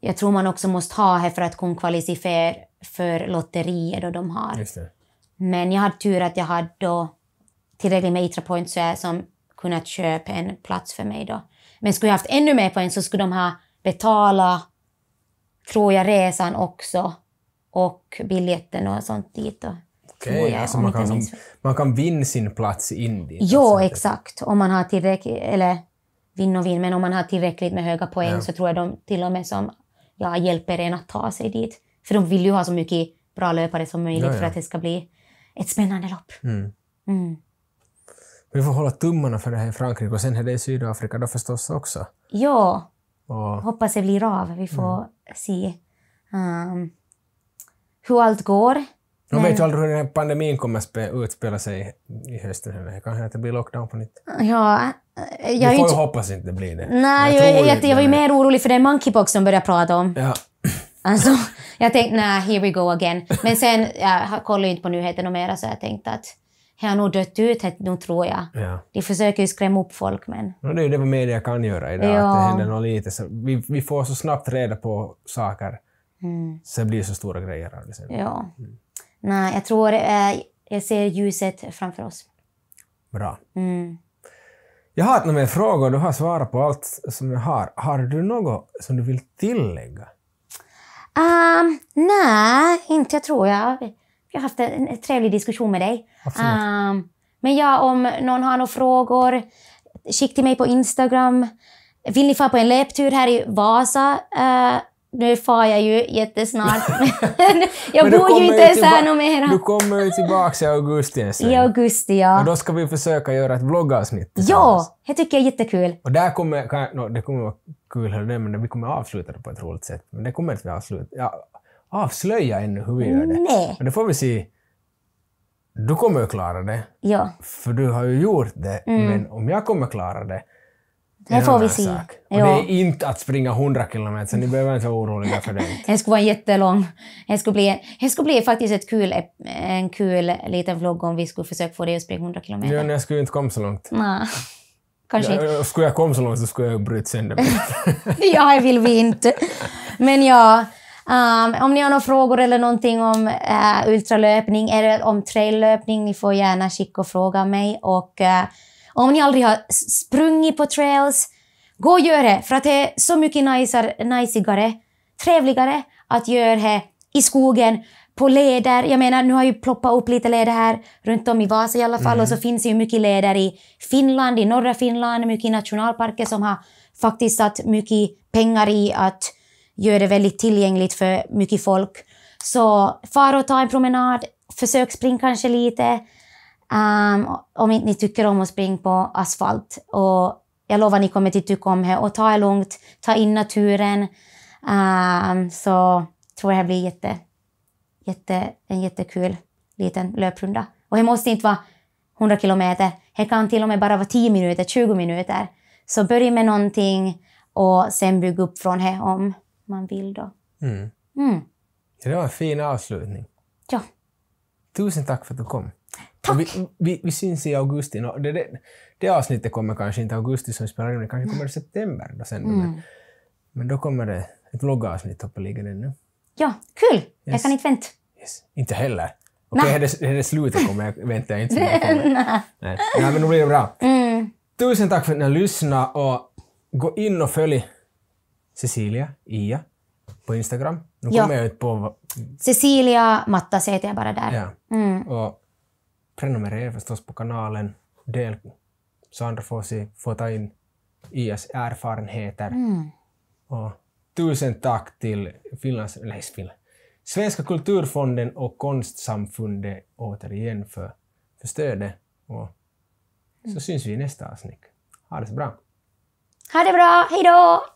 jag tror man också måste ha här för att kunna kvalificera för lotterier då de har. Men jag hade tur att jag hade då tillräckligt med ITRA points så jag som kunnat köpa en plats för mig då. Men skulle jag haft ännu mer poäng så skulle de ha betalat, tror jag, resan också och biljetten och sånt dit. Då. Okej, okay, alltså man, kan, man kan vinna sin plats in dit? Jo, exakt. Om man har tillräckligt, eller vinna och vinna, men om man har tillräckligt med höga poäng ja. så tror jag de till och med som ja, hjälper en att ta sig dit. För de vill ju ha så mycket bra löpare som möjligt ja, ja. för att det ska bli ett spännande lopp. Mm. Mm. Vi får hålla tummarna för det här i Frankrike och sen är det i Sydafrika då förstås också. Ja, och... hoppas det blir av. Vi får mm. se um, hur allt går. Man vet ju aldrig hur den här pandemin kommer att utspela sig i hösten. Det kan att det blir lockdown på nytt. Ja, äh, jag Vi får ju inte... hoppas inte det blir det. Nej, jag, jag, jag, jag var ju mer orolig för den monkeypox de började prata om. Ja. Alltså, jag tänkte nej, here we go again. Men sen, jag kollade ju inte på nyheterna mer så jag tänkte att har nog dött ut, nu tror jag. Ja. De försöker ju skrämma upp folk, men... No, det är ju det vad media kan göra idag, ja. att det händer något lite. Så vi, vi får så snabbt reda på saker, mm. så det blir så stora grejer av det sen. Ja. Mm. Nej, jag tror... Eh, jag ser ljuset framför oss. Bra. Mm. Jag har inte frågor, du har svarat på allt som jag har. Har du något som du vill tillägga? Um, nej, inte jag tror jag jag har haft en, en trevlig diskussion med dig. Um, men ja, om någon har några frågor, skicka till mig på Instagram. Vill ni få på en löptur här i Vasa? Uh, nu far jag ju jättesnart. jag bor ju inte ens här mera. Du kommer ju tillbaka i augusti en I augusti, ja. Och då ska vi försöka göra ett vloggavsnitt Ja, det tycker jag är jättekul. Och där kommer, kan, no, det kommer vara kul, men vi kommer avsluta det på ett roligt sätt. Men det kommer att vi avsluta. Ja, avslöja ännu hur vi gör det. Nej. Men det får vi se. Du kommer ju klara det. Ja. För du har ju gjort det. Mm. Men om jag kommer klara det, det får vi se. Sak. Och ja. det är inte att springa 100 kilometer, ni behöver inte vara oroliga för det. det skulle vara jättelång... Det skulle bli, det skulle bli faktiskt ett kul, en kul liten vlogg om vi skulle försöka få dig att springa 100 kilometer. Ja, men jag skulle inte komma så långt. Nej. Kanske ja, inte. Skulle jag komma så långt så skulle jag bryta sönder mig. ja, det vill vi inte. Men ja, Um, om ni har några frågor eller någonting om uh, ultralöpning eller om traillöpning, ni får gärna skicka och fråga mig. Och uh, om ni aldrig har sprungit på trails, gå och gör det. För att det är så mycket najsar, najsigare, trevligare att göra det i skogen, på leder. Jag menar, nu har ju ploppat upp lite leder här runt om i Vasa i alla fall. Mm. Och så mm. finns det ju mycket leder i Finland, i norra Finland, mycket nationalparker som har faktiskt satt mycket pengar i att gör det väldigt tillgängligt för mycket folk. Så far och ta en promenad, försök springa kanske lite um, om inte ni tycker om att springa på asfalt. Och jag lovar ni kommer att tycka om det. Och ta det lugnt, ta in naturen. Um, så tror jag det blir jätte, jätte, en jättekul liten löprunda. Och det måste inte vara 100 kilometer. Det kan till och med bara vara 10 minuter, 20 minuter. Så börja med någonting och sen bygg upp från det om man vill då. Mm. Mm. det var en fin avslutning. Ja. Tusen tack för att du kom. Tack! Vi, vi, vi, syns i augusti. No, det, det, det avsnittet kommer kanske inte i augusti som spelar in, det kanske kommer i september. Då sen, mm. men, men då kommer det ett vloggavsnitt hoppeligen ännu. Ja, kul! Yes. Jag kan inte vänta. Yes. Inte heller. Okej, okay, är, är det slutet kommer jag väntar jag inte så Nej. Nej, men nu blir det bra. Mm. Tusen tack för att ni har lyssnat och gå in och följ Cecilia, Ia, på Instagram. Nu kommer jag inte på... Cecilia Mattas heter jag bara där. Ja. Mm. Och prenumerera förstås på kanalen. Del så andra får, se, får ta in IAs erfarenheter. Mm. Och tusen tack till Finlands, nej, Finland, Svenska kulturfonden och konstsamfundet återigen för, för stödet. Och så mm. syns vi i nästa avsnitt. Ha det så bra. Ha det bra, hejdå!